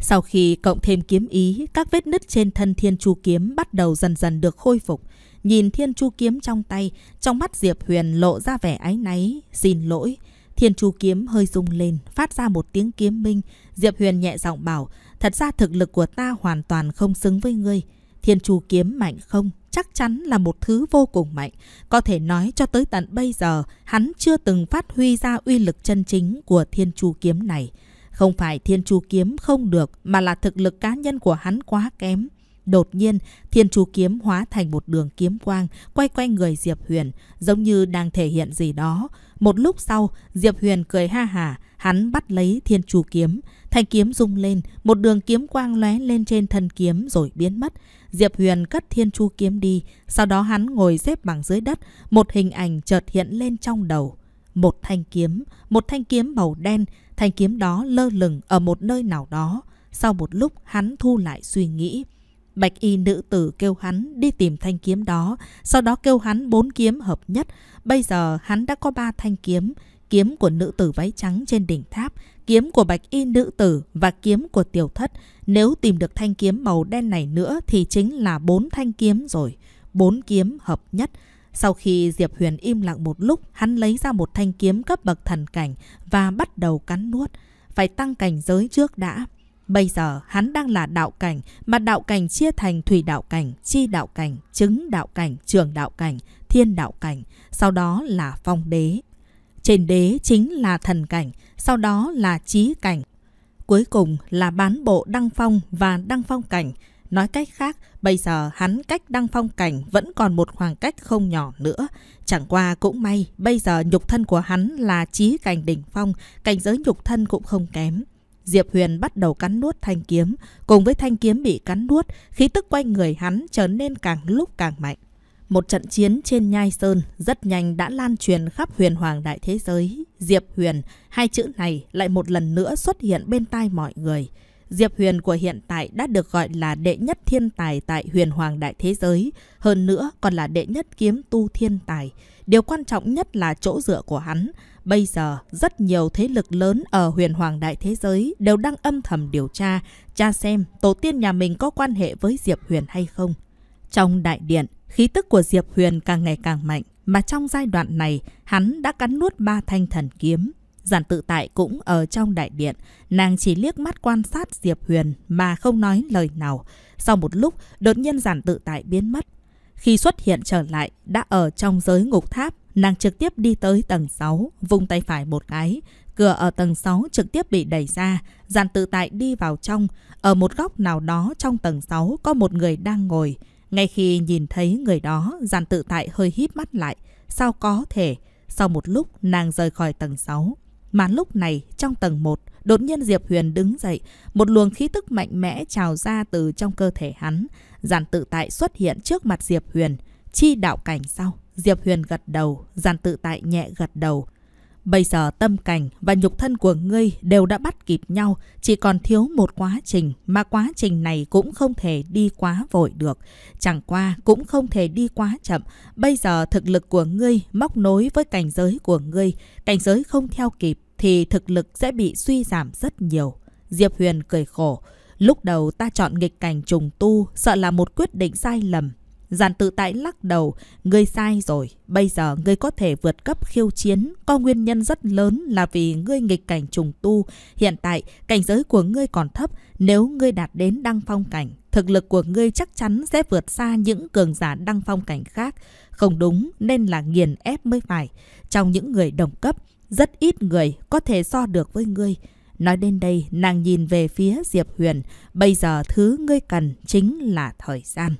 Sau khi cộng thêm kiếm ý, các vết nứt trên thân thiên chu kiếm bắt đầu dần dần được khôi phục. Nhìn thiên chu kiếm trong tay, trong mắt Diệp Huyền lộ ra vẻ áy náy, xin lỗi. Thiên chu kiếm hơi rung lên, phát ra một tiếng kiếm minh. Diệp Huyền nhẹ giọng bảo, thật ra thực lực của ta hoàn toàn không xứng với ngươi. Thiên Chu kiếm mạnh không? Chắc chắn là một thứ vô cùng mạnh. Có thể nói cho tới tận bây giờ, hắn chưa từng phát huy ra uy lực chân chính của Thiên Chu kiếm này. Không phải Thiên Chu kiếm không được, mà là thực lực cá nhân của hắn quá kém. Đột nhiên, Thiên Chu kiếm hóa thành một đường kiếm quang quay quanh người Diệp Huyền, giống như đang thể hiện gì đó. Một lúc sau, Diệp Huyền cười ha hả, hắn bắt lấy Thiên Chu kiếm, thanh kiếm rung lên, một đường kiếm quang lóe lên trên thân kiếm rồi biến mất. Diệp Huyền cất thiên chu kiếm đi, sau đó hắn ngồi xếp bằng dưới đất, một hình ảnh chợt hiện lên trong đầu. Một thanh kiếm, một thanh kiếm màu đen, thanh kiếm đó lơ lửng ở một nơi nào đó. Sau một lúc hắn thu lại suy nghĩ. Bạch y nữ tử kêu hắn đi tìm thanh kiếm đó, sau đó kêu hắn bốn kiếm hợp nhất. Bây giờ hắn đã có ba thanh kiếm, kiếm của nữ tử váy trắng trên đỉnh tháp, kiếm của bạch y nữ tử và kiếm của tiểu thất. Nếu tìm được thanh kiếm màu đen này nữa thì chính là bốn thanh kiếm rồi. Bốn kiếm hợp nhất. Sau khi Diệp Huyền im lặng một lúc, hắn lấy ra một thanh kiếm cấp bậc thần cảnh và bắt đầu cắn nuốt. Phải tăng cảnh giới trước đã. Bây giờ hắn đang là đạo cảnh, mà đạo cảnh chia thành thủy đạo cảnh, chi đạo cảnh, chứng đạo cảnh, trường đạo cảnh, thiên đạo cảnh, sau đó là phong đế. Trên đế chính là thần cảnh, sau đó là trí cảnh, cuối cùng là bán bộ Đăng Phong và Đăng Phong Cảnh. Nói cách khác, bây giờ hắn cách Đăng Phong Cảnh vẫn còn một khoảng cách không nhỏ nữa. Chẳng qua cũng may, bây giờ nhục thân của hắn là trí cảnh đỉnh phong, cảnh giới nhục thân cũng không kém. Diệp Huyền bắt đầu cắn nuốt thanh kiếm, cùng với thanh kiếm bị cắn nuốt, khí tức quanh người hắn trở nên càng lúc càng mạnh. Một trận chiến trên Nhai Sơn rất nhanh đã lan truyền khắp huyền hoàng đại thế giới. Diệp Huyền, hai chữ này lại một lần nữa xuất hiện bên tai mọi người. Diệp Huyền của hiện tại đã được gọi là đệ nhất thiên tài tại huyền hoàng đại thế giới, hơn nữa còn là đệ nhất kiếm tu thiên tài. Điều quan trọng nhất là chỗ dựa của hắn. Bây giờ, rất nhiều thế lực lớn ở huyền hoàng đại thế giới đều đang âm thầm điều tra, tra xem tổ tiên nhà mình có quan hệ với Diệp Huyền hay không. Trong đại điện, Khí tức của Diệp Huyền càng ngày càng mạnh, mà trong giai đoạn này, hắn đã cắn nuốt ba thanh thần kiếm. Giản tự tại cũng ở trong đại điện, nàng chỉ liếc mắt quan sát Diệp Huyền mà không nói lời nào. Sau một lúc, đột nhiên giản tự tại biến mất. Khi xuất hiện trở lại, đã ở trong giới ngục tháp, nàng trực tiếp đi tới tầng 6, vung tay phải một cái. Cửa ở tầng 6 trực tiếp bị đẩy ra, giản tự tại đi vào trong. Ở một góc nào đó trong tầng 6 có một người đang ngồi. Ngay khi nhìn thấy người đó, Giàn tự tại hơi híp mắt lại. Sao có thể? Sau một lúc, nàng rời khỏi tầng 6. Mà lúc này, trong tầng 1, đột nhiên Diệp Huyền đứng dậy. Một luồng khí tức mạnh mẽ trào ra từ trong cơ thể hắn. Giàn tự tại xuất hiện trước mặt Diệp Huyền. Chi đạo cảnh sau. Diệp Huyền gật đầu, Giàn tự tại nhẹ gật đầu. Bây giờ tâm cảnh và nhục thân của ngươi đều đã bắt kịp nhau, chỉ còn thiếu một quá trình, mà quá trình này cũng không thể đi quá vội được. Chẳng qua cũng không thể đi quá chậm, bây giờ thực lực của ngươi móc nối với cảnh giới của ngươi, cảnh giới không theo kịp thì thực lực sẽ bị suy giảm rất nhiều. Diệp Huyền cười khổ, lúc đầu ta chọn nghịch cảnh trùng tu, sợ là một quyết định sai lầm, Giản tự tại lắc đầu, ngươi sai rồi, bây giờ ngươi có thể vượt cấp khiêu chiến, có nguyên nhân rất lớn là vì ngươi nghịch cảnh trùng tu, hiện tại cảnh giới của ngươi còn thấp, nếu ngươi đạt đến đăng phong cảnh, thực lực của ngươi chắc chắn sẽ vượt xa những cường giả đăng phong cảnh khác, không đúng nên là nghiền ép mới phải. Trong những người đồng cấp, rất ít người có thể so được với ngươi. Nói đến đây, nàng nhìn về phía Diệp Huyền, bây giờ thứ ngươi cần chính là thời gian.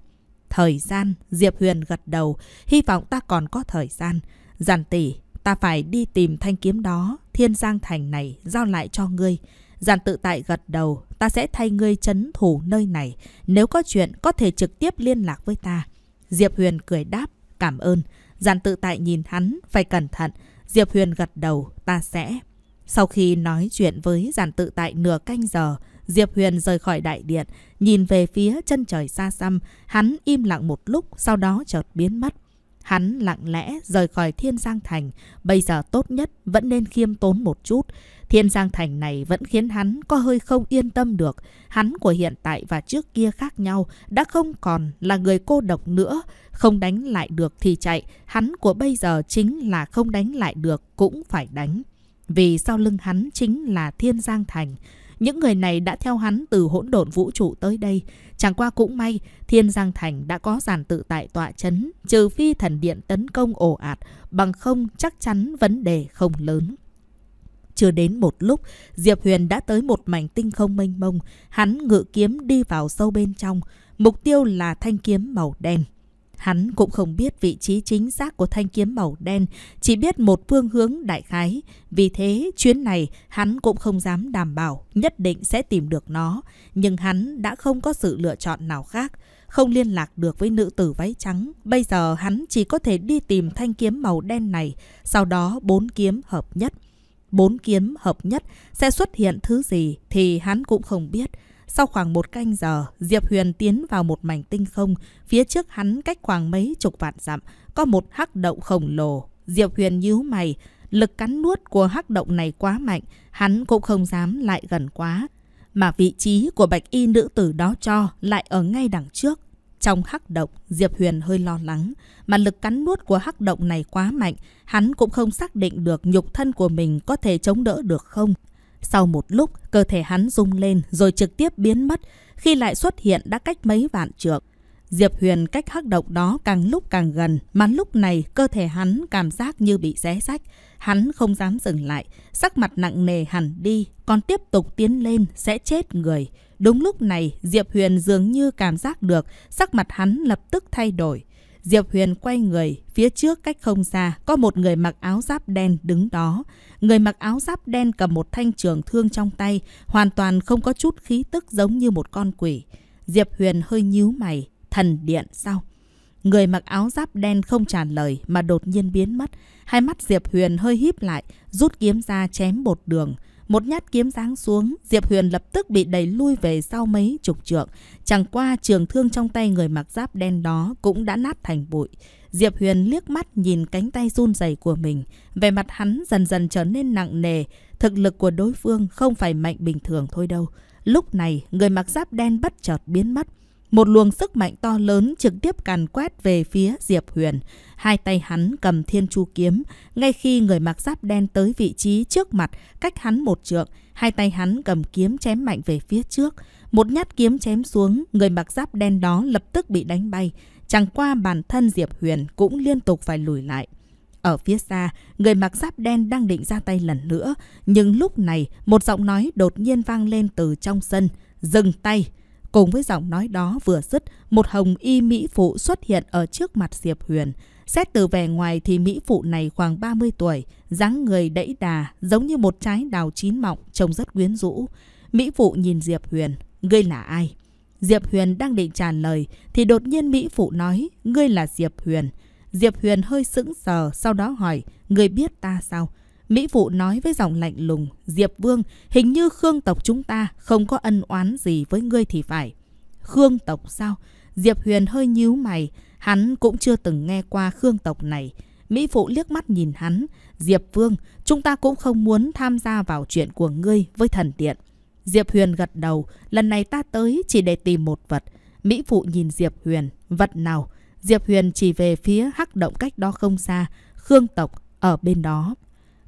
Thời gian, Diệp Huyền gật đầu, hy vọng ta còn có thời gian. Giản tỷ, ta phải đi tìm thanh kiếm đó, thiên giang thành này, giao lại cho ngươi. Giản tự tại gật đầu, ta sẽ thay ngươi chấn thủ nơi này. Nếu có chuyện, có thể trực tiếp liên lạc với ta. Diệp Huyền cười đáp, cảm ơn. Giản tự tại nhìn hắn, phải cẩn thận. Diệp Huyền gật đầu, ta sẽ. Sau khi nói chuyện với giản tự tại nửa canh giờ, Diệp Huyền rời khỏi đại điện, nhìn về phía chân trời xa xăm. Hắn im lặng một lúc, sau đó chợt biến mất. Hắn lặng lẽ rời khỏi Thiên Giang Thành. Bây giờ tốt nhất vẫn nên khiêm tốn một chút. Thiên Giang Thành này vẫn khiến hắn có hơi không yên tâm được. Hắn của hiện tại và trước kia khác nhau, đã không còn là người cô độc nữa. Không đánh lại được thì chạy, hắn của bây giờ chính là không đánh lại được cũng phải đánh. Vì sau lưng hắn chính là Thiên Giang Thành. Những người này đã theo hắn từ hỗn độn vũ trụ tới đây. Chẳng qua cũng may, Thiên Giang Thành đã có giàn tự tại tọa chấn, trừ phi thần điện tấn công ồ ạt, bằng không chắc chắn vấn đề không lớn. Chưa đến một lúc, Diệp Huyền đã tới một mảnh tinh không mênh mông. Hắn ngự kiếm đi vào sâu bên trong. Mục tiêu là thanh kiếm màu đen. Hắn cũng không biết vị trí chính xác của thanh kiếm màu đen, chỉ biết một phương hướng đại khái. Vì thế, chuyến này hắn cũng không dám đảm bảo nhất định sẽ tìm được nó. Nhưng hắn đã không có sự lựa chọn nào khác. Không liên lạc được với nữ tử váy trắng. Bây giờ hắn chỉ có thể đi tìm thanh kiếm màu đen này, sau đó bốn kiếm hợp nhất. Bốn kiếm hợp nhất sẽ xuất hiện thứ gì thì hắn cũng không biết. Sau khoảng một canh giờ, Diệp Huyền tiến vào một mảnh tinh không. Phía trước hắn cách khoảng mấy chục vạn dặm, có một hắc động khổng lồ. Diệp Huyền nhíu mày, lực cắn nuốt của hắc động này quá mạnh, hắn cũng không dám lại gần quá. Mà vị trí của bạch y nữ tử đó cho lại ở ngay đằng trước. Trong hắc động, Diệp Huyền hơi lo lắng, mà lực cắn nuốt của hắc động này quá mạnh, hắn cũng không xác định được nhục thân của mình có thể chống đỡ được không. Sau một lúc, cơ thể hắn rung lên rồi trực tiếp biến mất, khi lại xuất hiện đã cách mấy vạn trượng. Diệp Huyền cách hắc động đó càng lúc càng gần, mà lúc này cơ thể hắn cảm giác như bị xé rách. Hắn không dám dừng lại, sắc mặt nặng nề hẳn đi, còn tiếp tục tiến lên sẽ chết người. Đúng lúc này, Diệp Huyền dường như cảm giác được, sắc mặt hắn lập tức thay đổi. Diệp Huyền quay người, phía trước cách không xa, có một người mặc áo giáp đen đứng đó. Người mặc áo giáp đen cầm một thanh trường thương trong tay, hoàn toàn không có chút khí tức giống như một con quỷ. Diệp Huyền hơi nhíu mày, thần điện sao? Người mặc áo giáp đen không trả lời mà đột nhiên biến mất. Hai mắt Diệp Huyền hơi híp lại, rút kiếm ra chém bột đường. Một nhát kiếm giáng xuống, Diệp Huyền lập tức bị đẩy lui về sau mấy chục trượng. Chẳng qua trường thương trong tay người mặc giáp đen đó cũng đã nát thành bụi. Diệp Huyền liếc mắt nhìn cánh tay run rẩy của mình. Về mặt hắn dần dần trở nên nặng nề. Thực lực của đối phương không phải mạnh bình thường thôi đâu. Lúc này, người mặc giáp đen bất chợt biến mất. Một luồng sức mạnh to lớn trực tiếp càn quét về phía Diệp Huyền. Hai tay hắn cầm thiên chu kiếm, ngay khi người mặc giáp đen tới vị trí trước mặt, cách hắn một trượng, hai tay hắn cầm kiếm chém mạnh về phía trước. Một nhát kiếm chém xuống, người mặc giáp đen đó lập tức bị đánh bay. Chẳng qua bản thân Diệp Huyền cũng liên tục phải lùi lại. Ở phía xa, người mặc giáp đen đang định ra tay lần nữa, nhưng lúc này một giọng nói đột nhiên vang lên từ trong sân, dừng tay. Cùng với giọng nói đó vừa dứt, một hồng y mỹ phụ xuất hiện ở trước mặt Diệp Huyền. Xét từ vẻ ngoài thì Mỹ phụ này khoảng 30 tuổi, dáng người đẫy đà, giống như một trái đào chín mọng, trông rất quyến rũ. Mỹ phụ nhìn Diệp Huyền, ngươi là ai? Diệp Huyền đang định trả lời thì đột nhiên Mỹ phụ nói, ngươi là Diệp Huyền. Diệp Huyền hơi sững sờ, sau đó hỏi, ngươi biết ta sao? Mỹ phụ nói với giọng lạnh lùng, Diệp Vương, hình như Khương tộc chúng ta không có ân oán gì với ngươi thì phải. Khương tộc sao? Diệp Huyền hơi nhíu mày, Hắn cũng chưa từng nghe qua Khương tộc này. Mỹ Phụ liếc mắt nhìn hắn. Diệp Vương, chúng ta cũng không muốn tham gia vào chuyện của ngươi với thần điện. Diệp Huyền gật đầu. Lần này ta tới chỉ để tìm một vật. Mỹ Phụ nhìn Diệp Huyền. Vật nào? Diệp Huyền chỉ về phía hắc động cách đó không xa. Khương tộc ở bên đó.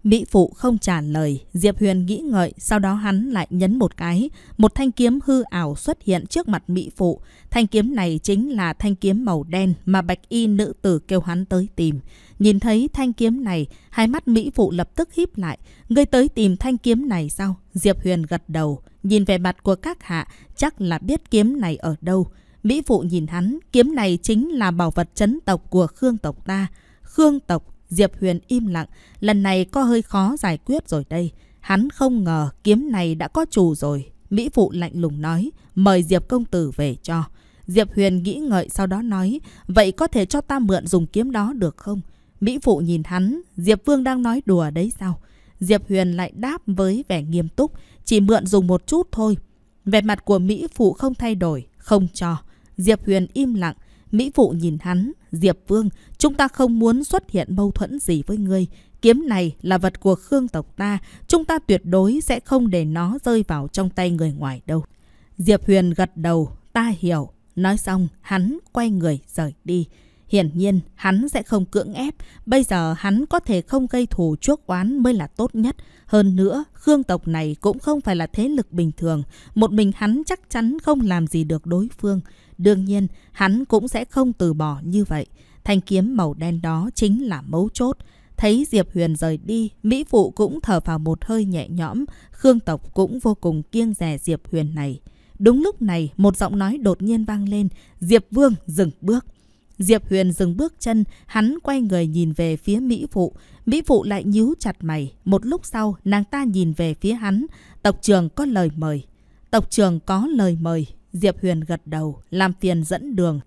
Mỹ Phụ không trả lời, Diệp Huyền nghĩ ngợi, sau đó hắn lại nhấn một cái. Một thanh kiếm hư ảo xuất hiện trước mặt Mỹ Phụ. Thanh kiếm này chính là thanh kiếm màu đen mà bạch y nữ tử kêu hắn tới tìm. Nhìn thấy thanh kiếm này, hai mắt Mỹ Phụ lập tức híp lại. Ngươi tới tìm thanh kiếm này sao? Diệp Huyền gật đầu. Nhìn về mặt của các hạ, chắc là biết kiếm này ở đâu. Mỹ Phụ nhìn hắn, kiếm này chính là bảo vật chấn tộc của Khương tộc ta. Khương tộc Diệp Huyền im lặng, lần này có hơi khó giải quyết rồi đây. Hắn không ngờ kiếm này đã có chủ rồi. Mỹ Phụ lạnh lùng nói, mời Diệp công tử về cho. Diệp Huyền nghĩ ngợi sau đó nói, vậy có thể cho ta mượn dùng kiếm đó được không? Mỹ Phụ nhìn hắn, Diệp Vương đang nói đùa đấy sao? Diệp Huyền lại đáp với vẻ nghiêm túc, chỉ mượn dùng một chút thôi. Vẻ mặt của Mỹ Phụ không thay đổi, không cho. Diệp Huyền im lặng, Mỹ Phụ nhìn hắn, Diệp Vương, chúng ta không muốn xuất hiện mâu thuẫn gì với ngươi. Kiếm này là vật của Khương tộc ta, chúng ta tuyệt đối sẽ không để nó rơi vào trong tay người ngoài đâu. Diệp Huyền gật đầu, ta hiểu. Nói xong, hắn quay người rời đi. Hiển nhiên, hắn sẽ không cưỡng ép. Bây giờ hắn có thể không gây thù chuốc oán mới là tốt nhất. Hơn nữa, Khương tộc này cũng không phải là thế lực bình thường. Một mình hắn chắc chắn không làm gì được đối phương. Đương nhiên, hắn cũng sẽ không từ bỏ như vậy. Thanh kiếm màu đen đó chính là mấu chốt. Thấy Diệp Huyền rời đi, Mỹ Phụ cũng thở vào một hơi nhẹ nhõm, Khương Tộc cũng vô cùng kiêng rè Diệp Huyền này. Đúng lúc này, một giọng nói đột nhiên vang lên, Diệp Vương dừng bước. Diệp Huyền dừng bước chân, hắn quay người nhìn về phía Mỹ Phụ. Mỹ Phụ lại nhíu chặt mày. Một lúc sau, nàng ta nhìn về phía hắn. Tộc trường có lời mời. Tộc trường có lời mời. Diệp Huyền gật đầu, làm phiền dẫn đường.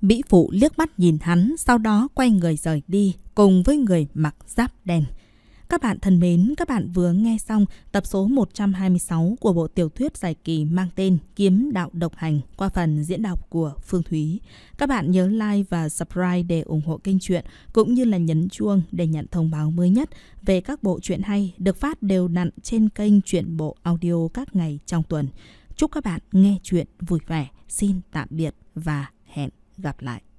Mỹ Phụ liếc mắt nhìn hắn, sau đó quay người rời đi cùng với người mặc giáp đen. Các bạn thân mến, các bạn vừa nghe xong tập số 126 của bộ tiểu thuyết giải kỳ mang tên Kiếm Đạo Độc Hành qua phần diễn đọc của Phương Thúy. Các bạn nhớ like và subscribe để ủng hộ kênh truyện cũng như là nhấn chuông để nhận thông báo mới nhất về các bộ truyện hay được phát đều đặn trên kênh truyện bộ audio các ngày trong tuần. Chúc các bạn nghe chuyện vui vẻ. Xin tạm biệt và hẹn gặp lại.